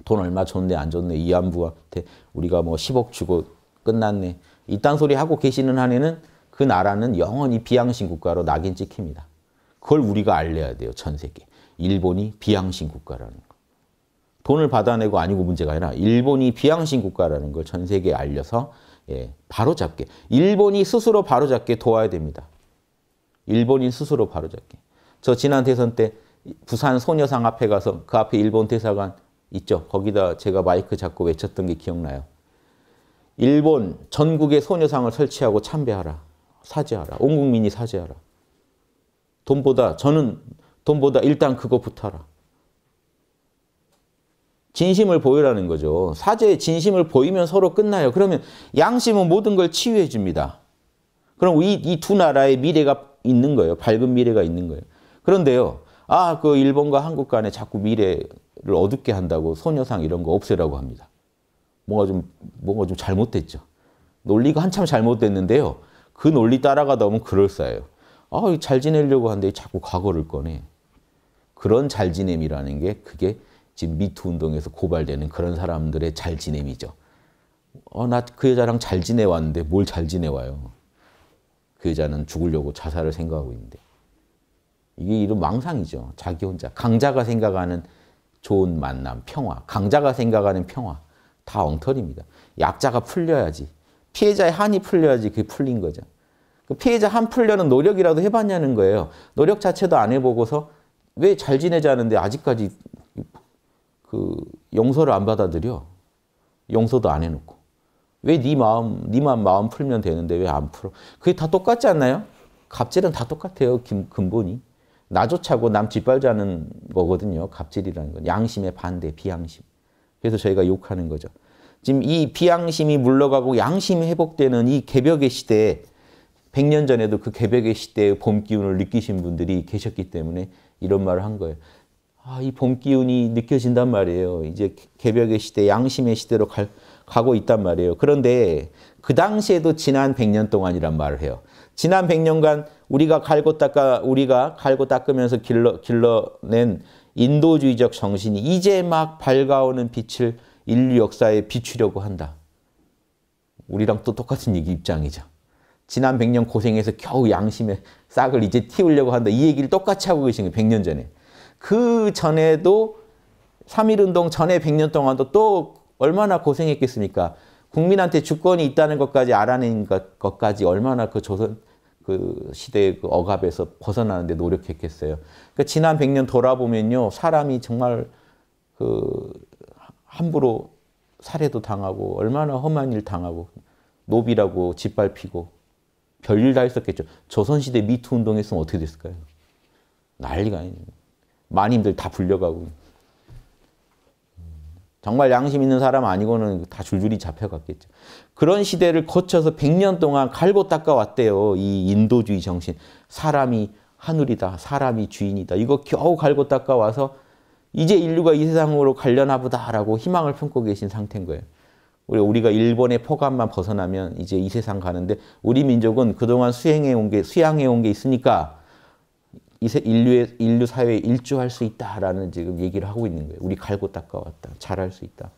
돈 얼마 줬네 안 줬네 이안부한테 우리가 뭐 10억 주고 끝났네. 이딴 소리 하고 계시는 한에는 그 나라는 영원히 비양신 국가로 낙인 찍힙니다. 그걸 우리가 알려야 돼요. 전 세계. 일본이 비양신 국가라는 거. 돈을 받아내고 아니고 문제가 아니라 일본이 비양신 국가라는 걸 전 세계에 알려서 예, 바로잡게. 일본이 스스로 바로잡게 도와야 됩니다. 일본인 스스로 바로잡게. 저 지난 대선 때 부산 소녀상 앞에 가서 그 앞에 일본 대사관 있죠. 거기다 제가 마이크 잡고 외쳤던 게 기억나요. 일본 전국의 소녀상을 설치하고 참배하라. 사죄하라. 온 국민이 사죄하라. 돈보다 저는 돈보다 일단 그것부터 하라. 진심을 보이라는 거죠. 사죄의 진심을 보이면 서로 끝나요. 그러면 양심은 모든 걸 치유해 줍니다. 그럼 이두 이 나라의 미래가 있는 거예요. 밝은 미래가 있는 거예요. 그런데요. 아, 그 일본과 한국 간에 자꾸 미래를 어둡게 한다고 소녀상 이런 거 없애라고 합니다. 뭔가 좀, 뭔가 좀 잘못됐죠. 논리가 한참 잘못됐는데요. 그 논리 따라가다 보면 그럴싸해요. 아, 잘 지내려고 하는데 자꾸 과거를 꺼내. 그런 잘 지냄이라는 게 그게 지금 미투 운동에서 고발되는 그런 사람들의 잘 지냄이죠. 어, 나 그 여자랑 잘 지내왔는데 뭘 잘 지내와요. 그 여자는 죽으려고 자살을 생각하고 있는데. 이게 이런 망상이죠. 자기 혼자. 강자가 생각하는 좋은 만남, 평화. 강자가 생각하는 평화. 다 엉터리입니다. 약자가 풀려야지. 피해자의 한이 풀려야지 그게 풀린 거죠. 그 피해자 한 풀려는 노력이라도 해봤냐는 거예요. 노력 자체도 안 해보고서 왜 잘 지내자는데 아직까지 그 용서를 안 받아들여. 용서도 안 해놓고. 왜 네 마음, 네만 마음 풀면 되는데 왜 안 풀어? 그게 다 똑같지 않나요? 갑질은 다 똑같아요, 김, 근본이. 나조차고 남 짓밟자는 거거든요, 갑질이라는 건. 양심의 반대, 비양심. 그래서 저희가 욕하는 거죠. 지금 이 비양심이 물러가고 양심이 회복되는 이 개벽의 시대에 100년 전에도 그 개벽의 시대의 봄 기운을 느끼신 분들이 계셨기 때문에 이런 말을 한 거예요. 아, 이 봄 기운이 느껴진단 말이에요. 이제 개벽의 시대, 양심의 시대로 갈, 가고 있단 말이에요. 그런데 그 당시에도 지난 100년 동안이란 말을 해요. 지난 100년간 우리가 갈고 닦아 우리가 갈고 닦으면서 길러 길러낸 인도주의적 정신이 이제 막 밝아오는 빛을 인류 역사에 비추려고 한다. 우리랑 또 똑같은 입장이죠. 지난 100년 고생해서 겨우 양심의 싹을 이제 틔우려고 한다. 이 얘기를 똑같이 하고 계신 거예요. 100년 전에. 그 전에도 3.1운동 전에 100년 동안도 또 얼마나 고생했겠습니까? 국민한테 주권이 있다는 것까지 알아낸 것까지 얼마나 그 조선 그 시대의 그 억압에서 벗어나는데 노력했겠어요. 그러니까 지난 100년 돌아보면요. 사람이 정말 그 함부로 살해도 당하고 얼마나 험한 일 당하고 노비라고 짓밟히고 별일 다있었겠죠 조선시대 미투 운동 했으면 어떻게 됐을까요? 난리가 아니에요. 마님들 다 불려가고. 정말 양심 있는 사람 아니고는 다 줄줄이 잡혀갔겠죠. 그런 시대를 거쳐서 100년 동안 갈고 닦아왔대요. 이 인도주의 정신. 사람이 하늘이다. 사람이 주인이다. 이거 겨우 갈고 닦아와서 이제 인류가 이 세상으로 갈려나 보다라고 희망을 품고 계신 상태인 거예요. 우리 우리가 일본의 포감만 벗어나면 이제 이 세상 가는데 우리 민족은 그동안 수행해 온 게 수양해 온 게 있으니까 이세 인류의 인류 사회에 일조할 수 있다라는 지금 얘기를 하고 있는 거예요. 우리 갈고 닦아왔다. 잘할 수 있다.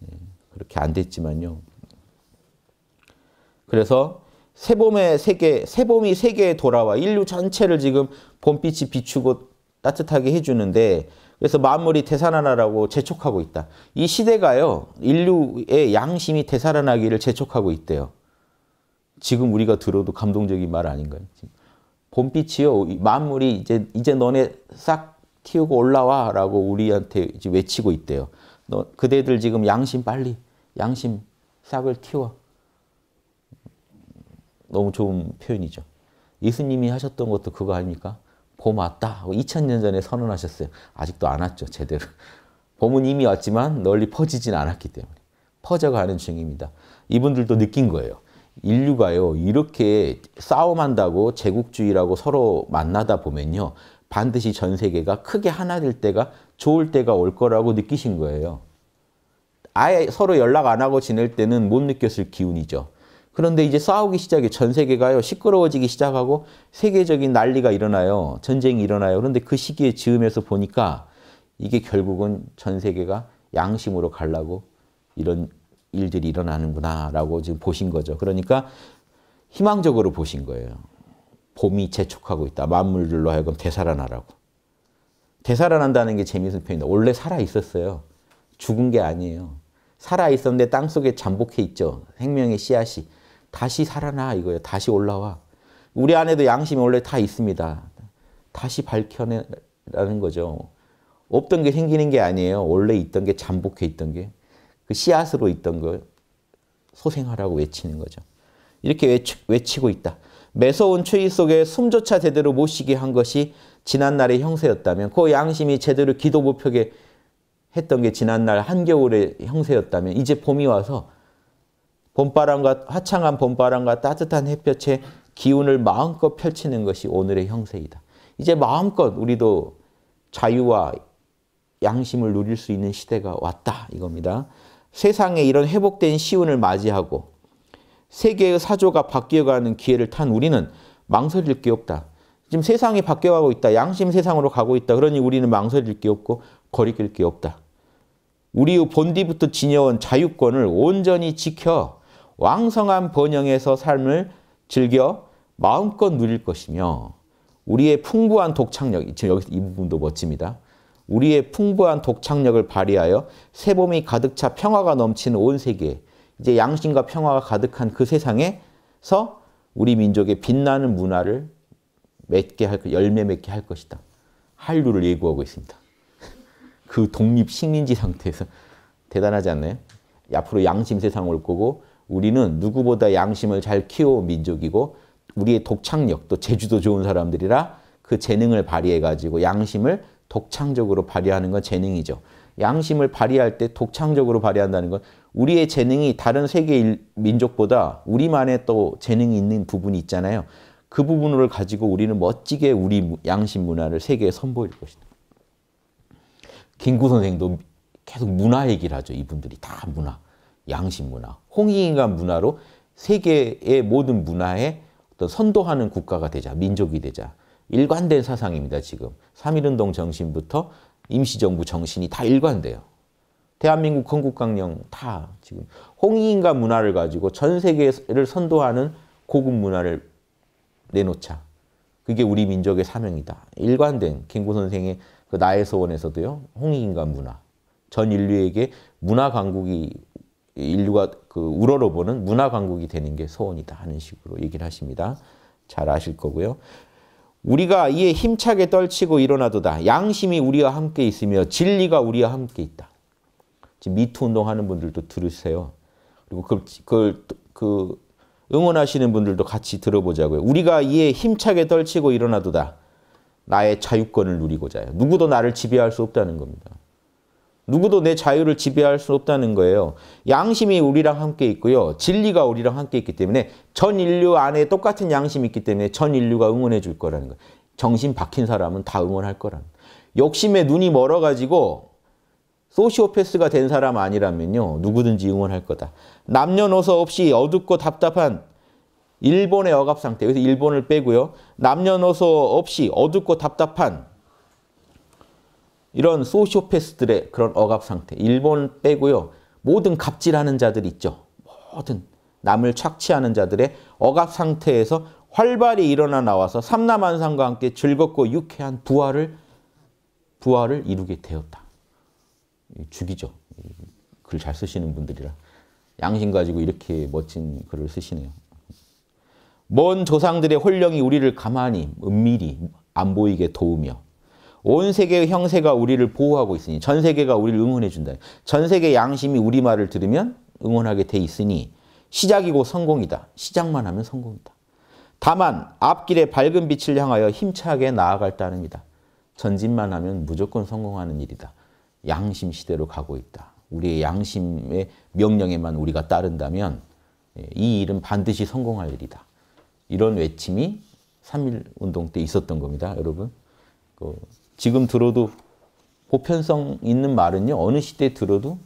네, 그렇게 안 됐지만요. 그래서 새봄의 세계, 새봄이 세계에 돌아와 인류 전체를 지금 봄빛이 비추고 따뜻하게 해주는데 그래서 만물이 되살아나라고 재촉하고 있다. 이 시대가요. 인류의 양심이 되살아나기를 재촉하고 있대요. 지금 우리가 들어도 감동적인 말 아닌가요? 봄빛이요. 만물이 이제 이제 너네 싹 튀우고 올라와라고 우리한테 외치고 있대요. 너 그대들 지금 양심 빨리 양심 싹을 튀워. 너무 좋은 표현이죠. 예수님이 하셨던 것도 그거 아닙니까? 봄 왔다. 2000년 전에 선언하셨어요. 아직도 안 왔죠, 제대로. 봄은 이미 왔지만 널리 퍼지진 않았기 때문에. 퍼져가는 중입니다. 이분들도 느낀 거예요. 인류가요, 이렇게 싸움한다고 제국주의라고 서로 만나다 보면요. 반드시 전 세계가 크게 하나 될 때가 좋을 때가 올 거라고 느끼신 거예요. 아예 서로 연락 안 하고 지낼 때는 못 느꼈을 기운이죠. 그런데 이제 싸우기 시작해 전 세계가요 시끄러워지기 시작하고 세계적인 난리가 일어나요 전쟁이 일어나요 그런데 그 시기에 지음에서 보니까 이게 결국은 전 세계가 양심으로 갈라고 이런 일들이 일어나는구나라고 지금 보신 거죠 그러니까 희망적으로 보신 거예요 봄이 재촉하고 있다 만물들로 하여금 되살아나라고 되살아난다는 게 재미있는 표현이다 원래 살아 있었어요 죽은 게 아니에요 살아 있었는데 땅 속에 잠복해 있죠 생명의 씨앗이 다시 살아나 이거예요. 다시 올라와. 우리 안에도 양심이 원래 다 있습니다. 다시 밝혀내라는 거죠. 없던 게 생기는 게 아니에요. 원래 있던 게 잠복해 있던 게. 그 씨앗으로 있던 걸 소생하라고 외치는 거죠. 이렇게 외치, 외치고 있다. 매서운 추위 속에 숨조차 제대로 못 쉬게 한 것이 지난날의 형세였다면 그 양심이 제대로 기도 못표게 했던 게 지난날 한겨울의 형세였다면 이제 봄이 와서 봄바람과 화창한 봄바람과 따뜻한 햇볕에 기운을 마음껏 펼치는 것이 오늘의 형세이다. 이제 마음껏 우리도 자유와 양심을 누릴 수 있는 시대가 왔다 이겁니다. 세상에 이런 회복된 시운을 맞이하고 세계의 사조가 바뀌어가는 기회를 탄 우리는 망설일 게 없다. 지금 세상이 바뀌어가고 있다. 양심 세상으로 가고 있다. 그러니 우리는 망설일 게 없고 거리낄 게 없다. 우리의 본디부터 지녀온 자유권을 온전히 지켜 왕성한 번영에서 삶을 즐겨 마음껏 누릴 것이며 우리의 풍부한 독창력, 여기서 이 부분도 멋집니다. 우리의 풍부한 독창력을 발휘하여 새봄이 가득 차 평화가 넘치는 온 세계, 이제 양심과 평화가 가득한 그 세상에서 우리 민족의 빛나는 문화를 맺게 할, 열매 맺게 할 것이다. 한류를 예고하고 있습니다. 그 독립 식민지 상태에서 대단하지 않나요? 앞으로 양심 세상 올 거고 우리는 누구보다 양심을 잘 키워온 민족이고 우리의 독창력 또 제주도 좋은 사람들이라 그 재능을 발휘해가지고 양심을 독창적으로 발휘하는 건 재능이죠. 양심을 발휘할 때 독창적으로 발휘한다는 건 우리의 재능이 다른 세계 민족보다 우리만의 또 재능이 있는 부분이 있잖아요. 그 부분을 가지고 우리는 멋지게 우리 양심 문화를 세계에 선보일 것이다. 김구 선생도 계속 문화 얘기를 하죠. 이분들이 다 문화, 양심 문화. 홍익인간 문화로 세계의 모든 문화에 어떤 선도하는 국가가 되자, 민족이 되자. 일관된 사상입니다, 지금. 삼일운동 정신부터 임시정부 정신이 다 일관돼요. 대한민국 건국강령 다 지금 홍익인간 문화를 가지고 전 세계를 선도하는 고급 문화를 내놓자. 그게 우리 민족의 사명이다. 일관된 갱고 선생의 그 나의 소원에서도요. 홍익인간 문화. 전 인류에게 문화 강국이 인류가 그 우러러보는 문화 강국이 되는 게 소원이다 하는 식으로 얘기를 하십니다. 잘 아실 거고요. 우리가 이에 힘차게 떨치고 일어나도다. 양심이 우리와 함께 있으며 진리가 우리와 함께 있다. 지금 미투 운동하는 분들도 들으세요. 그리고 그걸, 그 응원하시는 분들도 같이 들어보자고요. 우리가 이에 힘차게 떨치고 일어나도다. 나의 자유권을 누리고자 해요. 누구도 나를 지배할 수 없다는 겁니다. 누구도 내 자유를 지배할 수 없다는 거예요. 양심이 우리랑 함께 있고요. 진리가 우리랑 함께 있기 때문에 전 인류 안에 똑같은 양심이 있기 때문에 전 인류가 응원해 줄 거라는 거예요. 정신 박힌 사람은 다 응원할 거라는 거예요. 욕심에 눈이 멀어가지고 소시오패스가 된 사람 아니라면요. 누구든지 응원할 거다. 남녀노소 없이 어둡고 답답한 일본의 억압 상태. 여기서 일본을 빼고요. 남녀노소 없이 어둡고 답답한 이런 소시오패스들의 그런 억압 상태. 일본 빼고요. 모든 갑질하는 자들 있죠. 모든 남을 착취하는 자들의 억압 상태에서 활발히 일어나 나와서 삼남한상과 함께 즐겁고 유쾌한 부활을 부활을 이루게 되었다. 죽이죠. 글 잘 쓰시는 분들이라 양심 가지고 이렇게 멋진 글을 쓰시네요. 먼 조상들의 혼령이 우리를 가만히 은밀히 안 보이게 도우며 온 세계의 형세가 우리를 보호하고 있으니 전 세계가 우리를 응원해 준다. 전 세계 양심이 우리 말을 들으면 응원하게 돼 있으니 시작이고 성공이다. 시작만 하면 성공이다. 다만 앞길의 밝은 빛을 향하여 힘차게 나아갈 따름이다. 전진만 하면 무조건 성공하는 일이다. 양심 시대로 가고 있다. 우리의 양심의 명령에만 우리가 따른다면 예, 이 일은 반드시 성공할 일이다. 이런 외침이 3.1 운동 때 있었던 겁니다. 여러분. 그 지금 들어도 보편성 있는 말은요. 어느 시대에 들어도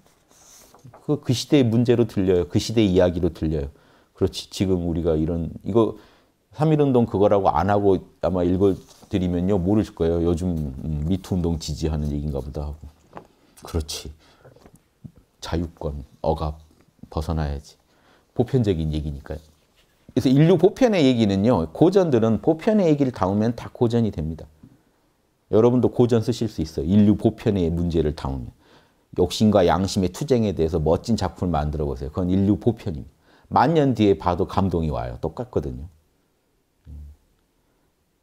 그, 그 시대의 문제로 들려요. 그 시대의 이야기로 들려요. 그렇지. 지금 우리가 이런 이거 3.1운동 그거라고 안 하고 아마 읽어드리면요. 모를 거예요. 요즘 음, 미투운동 지지하는 얘기인가 보다 하고. 그렇지. 자유권, 억압 벗어나야지. 보편적인 얘기니까요. 그래서 인류 보편의 얘기는요. 고전들은 보편의 얘기를 담으면 다 고전이 됩니다. 여러분도 고전 쓰실 수 있어요. 인류 보편의 문제를 다루는. 욕심과 양심의 투쟁에 대해서 멋진 작품을 만들어 보세요. 그건 인류 보편입니다. 만년 뒤에 봐도 감동이 와요. 똑같거든요. 음.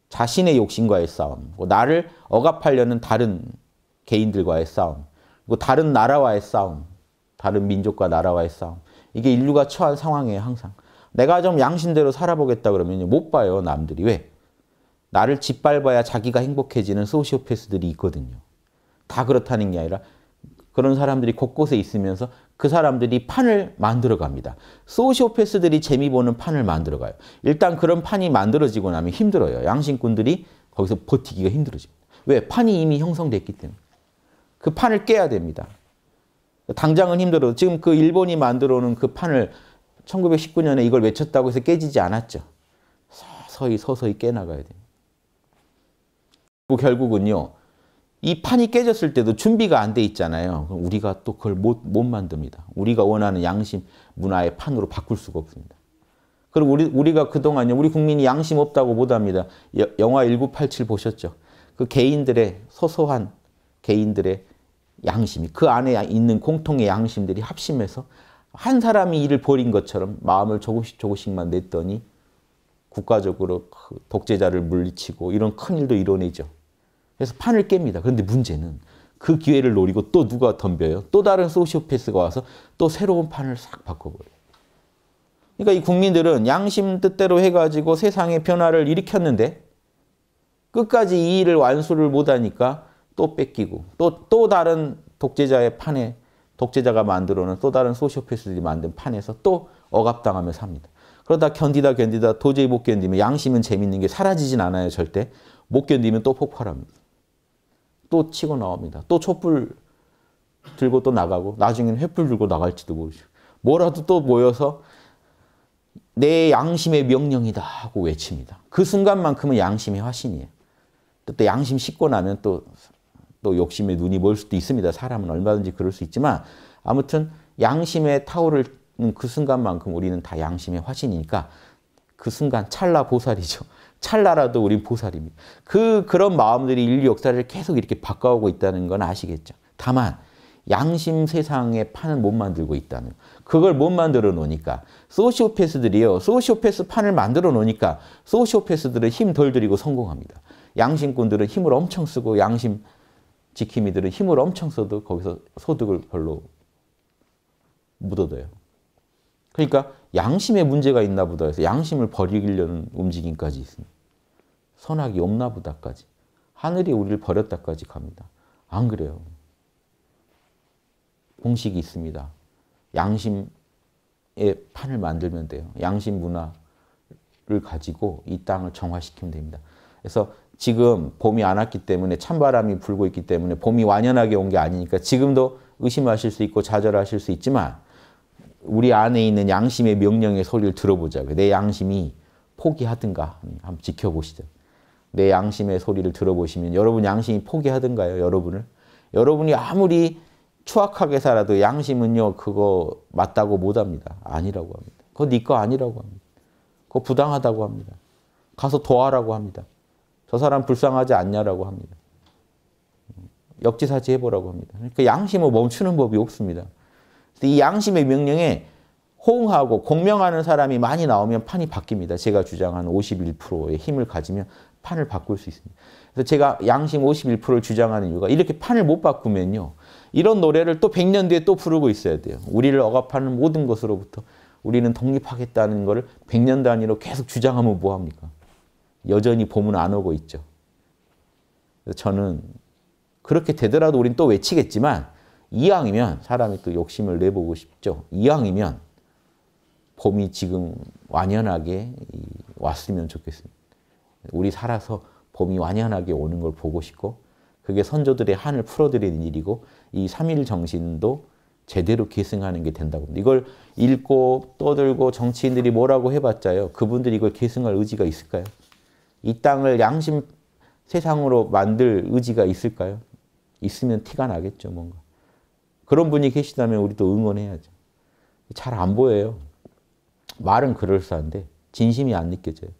자신의 욕심과의 싸움, 나를 억압하려는 다른 개인들과의 싸움, 그리고 다른 나라와의 싸움, 다른 민족과 나라와의 싸움. 이게 인류가 처한 상황이에요, 항상. 내가 좀 양심대로 살아보겠다 그러면 못 봐요, 남들이. 왜? 나를 짓밟아야 자기가 행복해지는 소시오패스들이 있거든요. 다 그렇다는 게 아니라 그런 사람들이 곳곳에 있으면서 그 사람들이 판을 만들어 갑니다. 소시오패스들이 재미 보는 판을 만들어 가요. 일단 그런 판이 만들어지고 나면 힘들어요. 양심꾼들이 거기서 버티기가 힘들어집니다. 왜? 판이 이미 형성됐기 때문에. 그 판을 깨야 됩니다. 당장은 힘들어도 지금 그 일본이 만들어 놓은 그 판을 1919년에 이걸 외쳤다고 해서 깨지지 않았죠. 서서히 서서히 깨나가야 됩니다. 뭐 결국은요. 이 판이 깨졌을 때도 준비가 안 돼 있잖아요. 그럼 우리가 또 그걸 못, 못 만듭니다. 우리가 원하는 양심 문화의 판으로 바꿀 수가 없습니다. 그리고 우리, 우리가 그동안 우리 국민이 양심 없다고 못합니다. 영화 1987 보셨죠? 그 개인들의 소소한 개인들의 양심이 그 안에 있는 공통의 양심들이 합심해서 한 사람이 일을 벌인 것처럼 마음을 조금씩 조금씩만 냈더니 국가적으로 그 독재자를 물리치고 이런 큰일도 이뤄내죠. 그래서 판을 깹니다. 그런데 문제는 그 기회를 노리고 또 누가 덤벼요. 또 다른 소시오패스가 와서 또 새로운 판을 싹 바꿔버려요. 그러니까 이 국민들은 양심 뜻대로 해가지고 세상의 변화를 일으켰는데 끝까지 이 일을 완수를 못하니까 또 뺏기고 또, 또 다른 독재자의 판에 독재자가 만들어놓은 또 다른 소시오패스들이 만든 판에서 또 억압당하며 삽니다. 그러다 견디다 견디다 도저히 못 견디면 양심은 재밌는 게 사라지진 않아요 절대 못 견디면 또 폭발합니다. 또 치고 나옵니다. 또 촛불 들고 또 나가고 나중에는 횃불 들고 나갈지도 모르죠. 뭐라도 또 모여서 내 양심의 명령이다 하고 외칩니다. 그 순간만큼은 양심의 화신이에요. 또 양심 씻고 나면 또, 또 욕심의 눈이 멀 수도 있습니다. 사람은 얼마든지 그럴 수 있지만 아무튼 양심의 타오를 그 순간만큼 우리는 다 양심의 화신이니까 그 순간 찰나 보살이죠. 찰나라도 우린 보살입니다. 그 그런 마음들이 인류 역사를 계속 이렇게 바꿔오고 있다는 건 아시겠죠. 다만 양심 세상의 판을 못 만들고 있다는 그걸 못 만들어 놓으니까 소시오패스들이요. 소시오패스 판을 만들어 놓으니까 소시오패스들은 힘 덜 들이고 성공합니다. 양심꾼들은 힘을 엄청 쓰고 양심 지킴이들은 힘을 엄청 써도 거기서 소득을 별로 묻어둬요. 그러니까 양심에 문제가 있나 보다 해서 양심을 버리려는 움직임까지 있습니다. 선악이 없나 보다까지. 하늘이 우리를 버렸다까지 갑니다. 안 그래요. 공식이 있습니다. 양심의 판을 만들면 돼요. 양심 문화를 가지고 이 땅을 정화시키면 됩니다. 그래서 지금 봄이 안 왔기 때문에 찬바람이 불고 있기 때문에 봄이 완연하게 온 게 아니니까 지금도 의심하실 수 있고 좌절하실 수 있지만 우리 안에 있는 양심의 명령의 소리를 들어보자고요. 내 양심이 포기하든가 한번 지켜보시죠. 내 양심의 소리를 들어보시면 여러분 양심이 포기하든가요, 여러분을? 여러분이 아무리 추악하게 살아도 양심은요, 그거 맞다고 못합니다. 아니라고 합니다. 그거 네거 아니라고 합니다. 그거 부당하다고 합니다. 가서 도와라고 합니다. 저 사람 불쌍하지 않냐라고 합니다. 음, 역지사지 해보라고 합니다. 그러니까 양심을 멈추는 법이 없습니다. 이 양심의 명령에 호응하고 공명하는 사람이 많이 나오면 판이 바뀝니다. 제가 주장한 51%의 힘을 가지면 판을 바꿀 수 있습니다. 그래서 제가 양심 51%를 주장하는 이유가 이렇게 판을 못 바꾸면요. 이런 노래를 또 100년 뒤에 또 부르고 있어야 돼요. 우리를 억압하는 모든 것으로부터 우리는 독립하겠다는 것을 100년 단위로 계속 주장하면 뭐합니까? 여전히 봄은 안 오고 있죠. 저는 그렇게 되더라도 우린 또 외치겠지만 이왕이면 사람이 또 욕심을 내보고 싶죠. 이왕이면 봄이 지금 완연하게 왔으면 좋겠습니다. 우리 살아서 봄이 완연하게 오는 걸 보고 싶고 그게 선조들의 한을 풀어드리는 일이고 이 3일 정신도 제대로 계승하는 게 된다고. 이걸 읽고 떠들고 정치인들이 뭐라고 해봤자요. 그분들이 이걸 계승할 의지가 있을까요? 이 땅을 양심 세상으로 만들 의지가 있을까요? 있으면 티가 나겠죠, 뭔가. 그런 분이 계시다면 우리도 응원해야죠. 잘 안 보여요. 말은 그럴싸한데 진심이 안 느껴져요.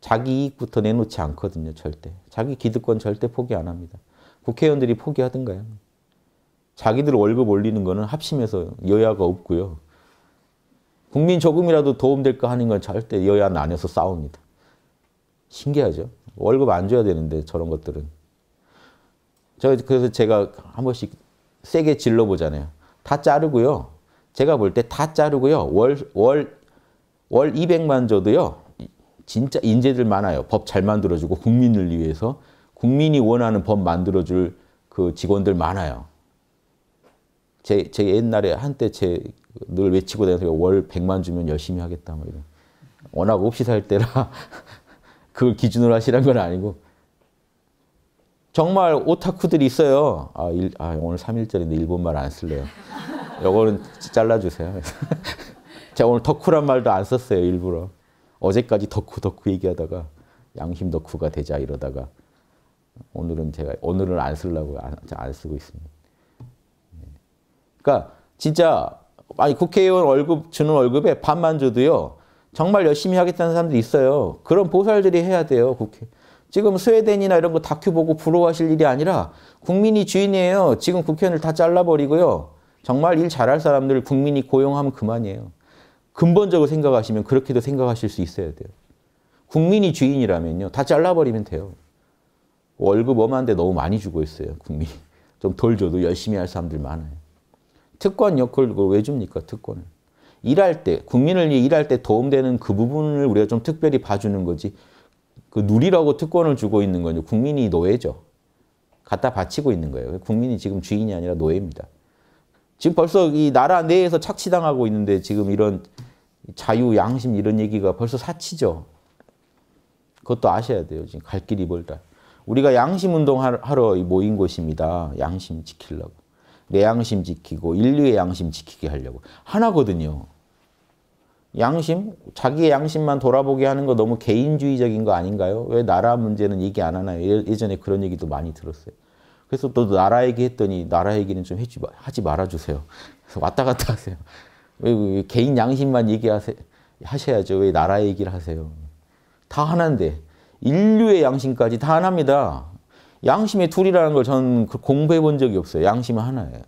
자기 이익부터 내놓지 않거든요. 절대. 자기 기득권 절대 포기 안 합니다. 국회의원들이 포기하던가요. 자기들 월급 올리는 거는 합심해서 여야가 없고요. 국민 조금이라도 도움될까 하는 건 절대 여야 안눠서 싸웁니다. 신기하죠? 월급 안 줘야 되는데 저런 것들은. 저 그래서 제가 한 번씩 세게 질러보잖아요. 다 자르고요. 제가 볼 때 다 자르고요. 월, 월, 월 200만 줘도요. 진짜 인재들 많아요. 법 잘 만들어주고 국민을 위해서 국민이 원하는 법 만들어줄 그 직원들 많아요. 제, 제 옛날에 한때 제 늘 외치고 다녀서 월 100만 주면 열심히 하겠다. 뭐 이런. 워낙 없이 살 때라 그걸 기준으로 하시란 건 아니고 정말 오타쿠들이 있어요. 아, 일, 아 오늘 3일절인데 일본말 안 쓸래요. 요거는 잘라주세요. 제가 오늘 덕후란 말도 안 썼어요, 일부러. 어제까지 덕후 덕후 얘기하다가 양심 덕후가 되자 이러다가 오늘은 제가 오늘은 안 쓰려고 안, 안 쓰고 있습니다. 네. 그러니까 진짜 아니 국회의원 월급 주는 월급에 반만 줘도요. 정말 열심히 하겠다는 사람들이 있어요. 그런 보살들이 해야 돼요, 국회. 지금 스웨덴이나 이런 거 다큐 보고 부러워하실 일이 아니라 국민이 주인이에요. 지금 국회의원을 다 잘라버리고요. 정말 일 잘할 사람들 국민이 고용하면 그만이에요. 근본적으로 생각하시면 그렇게도 생각하실 수 있어야 돼요. 국민이 주인이라면요. 다 잘라버리면 돼요. 월급 엄한데 너무 많이 주고 있어요. 국민이. 좀덜 줘도 열심히 할 사람들 많아요. 특권 역할을 왜 줍니까? 특권을. 일할 때, 국민을 일할 때 도움되는 그 부분을 우리가 좀 특별히 봐주는 거지. 그 누리라고 특권을 주고 있는 건 국민이 노예죠. 갖다 바치고 있는 거예요. 국민이 지금 주인이 아니라 노예입니다. 지금 벌써 이 나라 내에서 착취당하고 있는데 지금 이런 자유, 양심 이런 얘기가 벌써 사치죠. 그것도 아셔야 돼요. 지금 갈 길이 멀다. 우리가 양심 운동하러 모인 곳입니다. 양심 지키려고. 내 양심 지키고 인류의 양심 지키게 하려고. 하나거든요. 양심, 자기의 양심만 돌아보게 하는 거 너무 개인주의적인 거 아닌가요? 왜 나라 문제는 얘기 안 하나요? 예, 예전에 그런 얘기도 많이 들었어요. 그래서 또 나라 얘기했더니 나라 얘기는 좀 해지, 하지 말아주세요. 그래서 왔다 갔다 하세요. 왜, 왜 개인 양심만 얘기 하셔야죠. 왜 나라 얘기를 하세요? 다 하나인데 인류의 양심까지 다 하나입니다. 양심의 둘이라는 걸 저는 그 공부해 본 적이 없어요. 양심은 하나예요.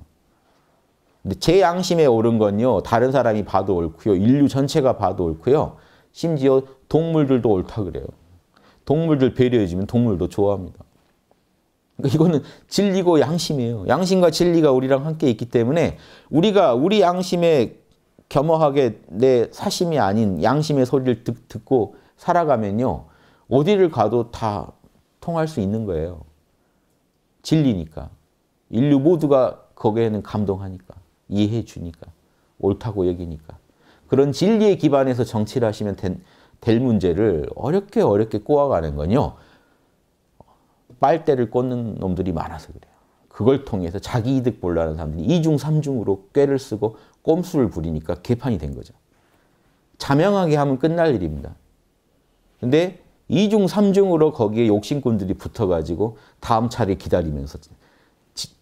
근데 제 양심에 옳은 건요. 다른 사람이 봐도 옳고요. 인류 전체가 봐도 옳고요. 심지어 동물들도 옳다 그래요. 동물들 배려해주면 동물도 좋아합니다. 그러니까 이거는 진리고 양심이에요. 양심과 진리가 우리랑 함께 있기 때문에 우리가 우리 양심에 겸허하게 내 사심이 아닌 양심의 소리를 듣, 고 살아가면요. 어디를 가도 다 통할 수 있는 거예요. 진리니까. 인류 모두가 거기에는 감동하니까. 이해해 주니까 옳다고 여기니까 그런 진리에 기반해서 정치를 하시면 된, 될 문제를 어렵게 어렵게 꼬아가는 건요 빨대를 꽂는 놈들이 많아서 그래요. 그걸 통해서 자기 이득 보려는 사람들이 이중 삼중으로 꾀를 쓰고 꼼수를 부리니까 개판이 된 거죠. 자명하게 하면 끝날 일입니다. 근데 이중 삼중으로 거기에 욕심꾼들이 붙어가지고 다음 차례 기다리면서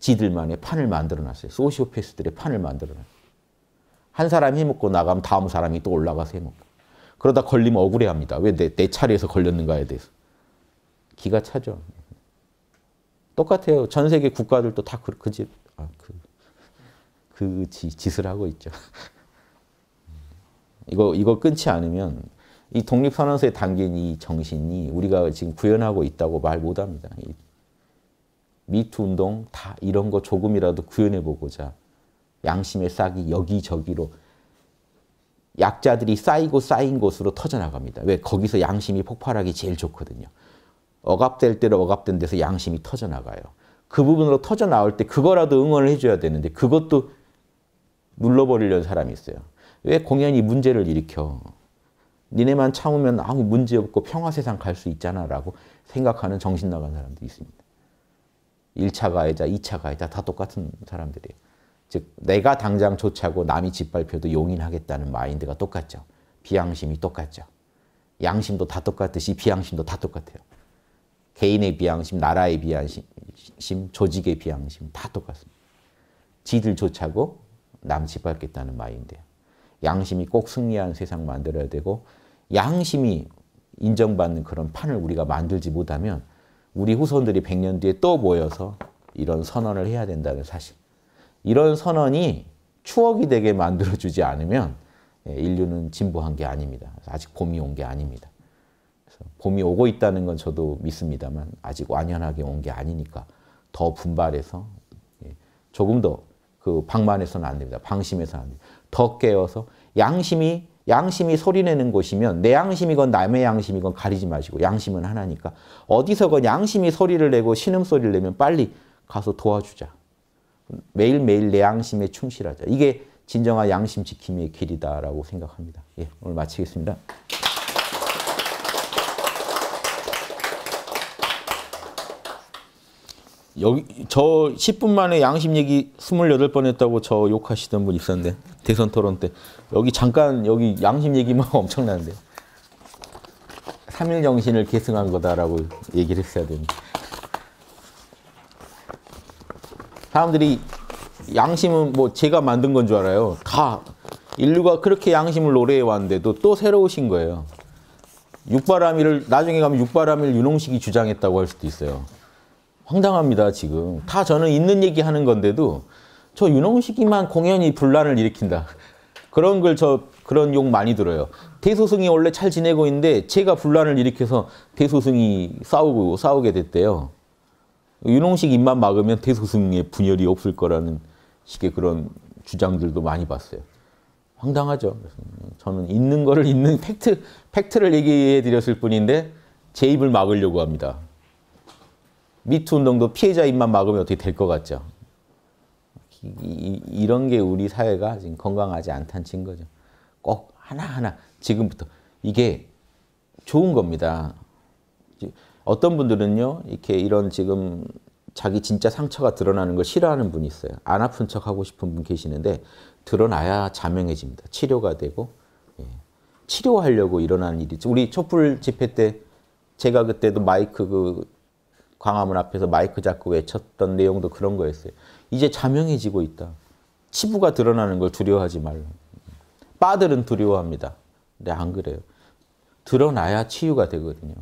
지, 들만의 판을 만들어놨어요. 소시오패스들의 판을 만들어놨어한 사람이 먹고 나가면 다음 사람이 또 올라가서 해먹고. 그러다 걸리면 억울해합니다. 왜내내 차례에서 걸렸는가에 대해서. 기가 차죠. 똑같아요. 전 세계 국가들도 다 그, 그, 짓, 아, 그, 그 지, 짓을 하고 있죠. 이거, 이거 끊지 않으면 이 독립선언서에 담긴 이 정신이 우리가 지금 구현하고 있다고 말 못합니다. 미투 운동 다 이런 거 조금이라도 구현해 보고자 양심의 싹이 여기저기로 약자들이 쌓이고 쌓인 곳으로 터져나갑니다. 왜? 거기서 양심이 폭발하기 제일 좋거든요. 억압될 대로 억압된 데서 양심이 터져나가요. 그 부분으로 터져나올 때 그거라도 응원을 해줘야 되는데 그것도 눌러버리려는 사람이 있어요. 왜 공연이 문제를 일으켜? 니네만 참으면 아무 문제 없고 평화세상 갈 수 있잖아 라고 생각하는 정신 나간 사람도 있습니다. 1차 가해자, 2차 가해자 다 똑같은 사람들이에요. 즉 내가 당장 조차고 남이 짓밟혀도 용인하겠다는 마인드가 똑같죠. 비양심이 똑같죠. 양심도 다 똑같듯이 비양심도 다 똑같아요. 개인의 비양심, 나라의 비양심, 조직의 비양심 다 똑같습니다. 지들 조차고 남 짓밟겠다는 말인데요. 양심이 꼭 승리하는 세상 만들어야 되고 양심이 인정받는 그런 판을 우리가 만들지 못하면 우리 후손들이 100년 뒤에 또 모여서 이런 선언을 해야 된다는 사실. 이런 선언이 추억이 되게 만들어주지 않으면 예, 인류는 진보한 게 아닙니다. 아직 봄이 온 게 아닙니다. 봄이 오고 있다는 건 저도 믿습니다만 아직 완연하게 온 게 아니니까 더 분발해서 예, 조금 더 그 방만해서는 안 됩니다. 방심해서는 안 됩니다. 더 깨어서 양심이 양심이 소리내는 곳이면 내 양심이건 남의 양심이건 가리지 마시고 양심은 하나니까 어디서건 양심이 소리를 내고 신음소리를 내면 빨리 가서 도와주자. 매일매일 내 양심에 충실하자. 이게 진정한 양심 지킴이의 길이다라고 생각합니다. 예, 오늘 마치겠습니다. 여기 저 10분 만에 양심 얘기 28번 했다고 저 욕하시던 분 있었는데 대선 토론 때. 여기 잠깐 여기 양심 얘기만 엄청난데. 3일 정신을 계승한 거다라고 얘기를 했어야 되는데. 사람들이 양심은 뭐 제가 만든 건 줄 알아요. 다 인류가 그렇게 양심을 노래해 왔는데도 또 새로우신 거예요. 육바람이을 나중에 가면 육바람이 윤홍식이 주장했다고 할 수도 있어요. 황당합니다 지금. 다 저는 있는 얘기 하는 건데도 저 윤홍식이만 공연히 분란을 일으킨다. 그런 걸 저 그런 욕 많이 들어요. 대소승이 원래 잘 지내고 있는데 제가 분란을 일으켜서 대소승이 싸우고 싸우게 됐대요. 윤홍식 입만 막으면 대소승의 분열이 없을 거라는 식의 그런 주장들도 많이 봤어요. 황당하죠. 저는 있는 거를 있는 팩트, 팩트를 얘기해 드렸을 뿐인데 제 입을 막으려고 합니다. 미투 운동도 피해자 입만 막으면 어떻게 될 것 같죠. 이, 런게 우리 사회가 지금 건강하지 않다는 증거죠. 꼭 하나하나 지금부터 이게 좋은 겁니다. 어떤 분들은요, 이렇게 이런 지금 자기 진짜 상처가 드러나는 걸 싫어하는 분이 있어요. 안 아픈 척 하고 싶은 분 계시는데 드러나야 자명해집니다. 치료가 되고 예. 치료하려고 일어나는 일이 죠 우리 촛불 집회 때 제가 그때도 마이크 그 광화문 앞에서 마이크 잡고 외쳤던 내용도 그런 거였어요. 이제 자명해지고 있다. 치부가 드러나는 걸 두려워하지 말라. 빠들은 두려워합니다. 근데 안 그래요. 드러나야 치유가 되거든요.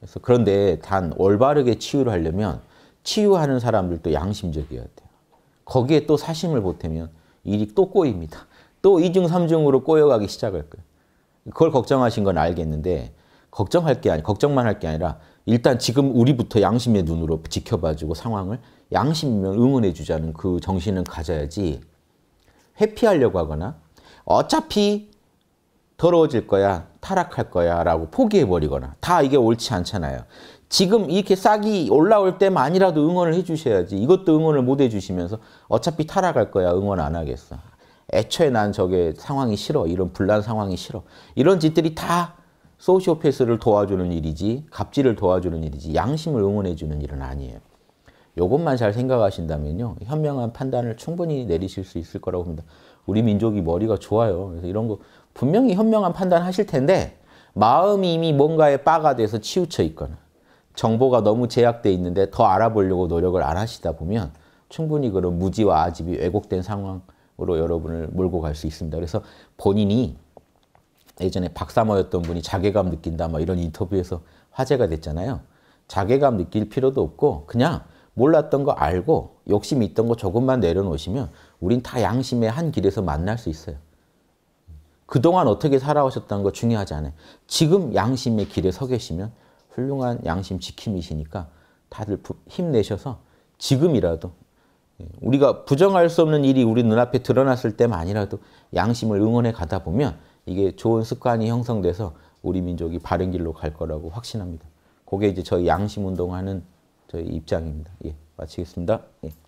그래서 그런데 단 올바르게 치유를 하려면 치유하는 사람들도 양심적이어야 돼요. 거기에 또 사심을 보태면 일이 또 꼬입니다. 또 2중, 3중으로 꼬여가기 시작할 거예요. 그걸 걱정하신 건 알겠는데 걱정할 게 아니 걱정만 할 게 아니라 일단 지금 우리부터 양심의 눈으로 지켜봐주고 상황을 양심이면 응원해주자는 그 정신은 가져야지 회피하려고 하거나 어차피 더러워질 거야, 타락할 거야 라고 포기해버리거나 다 이게 옳지 않잖아요. 지금 이렇게 싹이 올라올 때만이라도 응원을 해주셔야지 이것도 응원을 못 해주시면서 어차피 타락할 거야 응원 안 하겠어. 애초에 난 저게 상황이 싫어. 이런 불난 상황이 싫어. 이런 짓들이 다 소시오패스를 도와주는 일이지 갑질을 도와주는 일이지 양심을 응원해주는 일은 아니에요. 이것만잘 생각하신다면요. 현명한 판단을 충분히 내리실 수 있을 거라고 봅니다. 우리 민족이 머리가 좋아요. 그래서 이런 거 분명히 현명한 판단 하실 텐데 마음이 이미 뭔가에 빠가 돼서 치우쳐 있거나 정보가 너무 제약돼 있는데 더 알아보려고 노력을 안 하시다 보면 충분히 그런 무지와 아집이 왜곡된 상황으로 여러분을 몰고 갈 수 있습니다. 그래서 본인이 예전에 박사모였던 분이 자괴감 느낀다 막 이런 인터뷰에서 화제가 됐잖아요. 자괴감 느낄 필요도 없고 그냥 몰랐던 거 알고 욕심 있던 거 조금만 내려놓으시면 우린 다 양심의 한 길에서 만날 수 있어요. 그동안 어떻게 살아오셨다는 거 중요하지 않아요. 지금 양심의 길에 서 계시면 훌륭한 양심 지킴이시니까 다들 힘내셔서 지금이라도 예, 우리가 부정할 수 없는 일이 우리 눈앞에 드러났을 때만이라도 양심을 응원해 가다 보면 이게 좋은 습관이 형성돼서 우리 민족이 바른 길로 갈 거라고 확신합니다. 그게 이제 저희 양심 운동하는 저희 입장입니다. 예, 마치겠습니다. 예.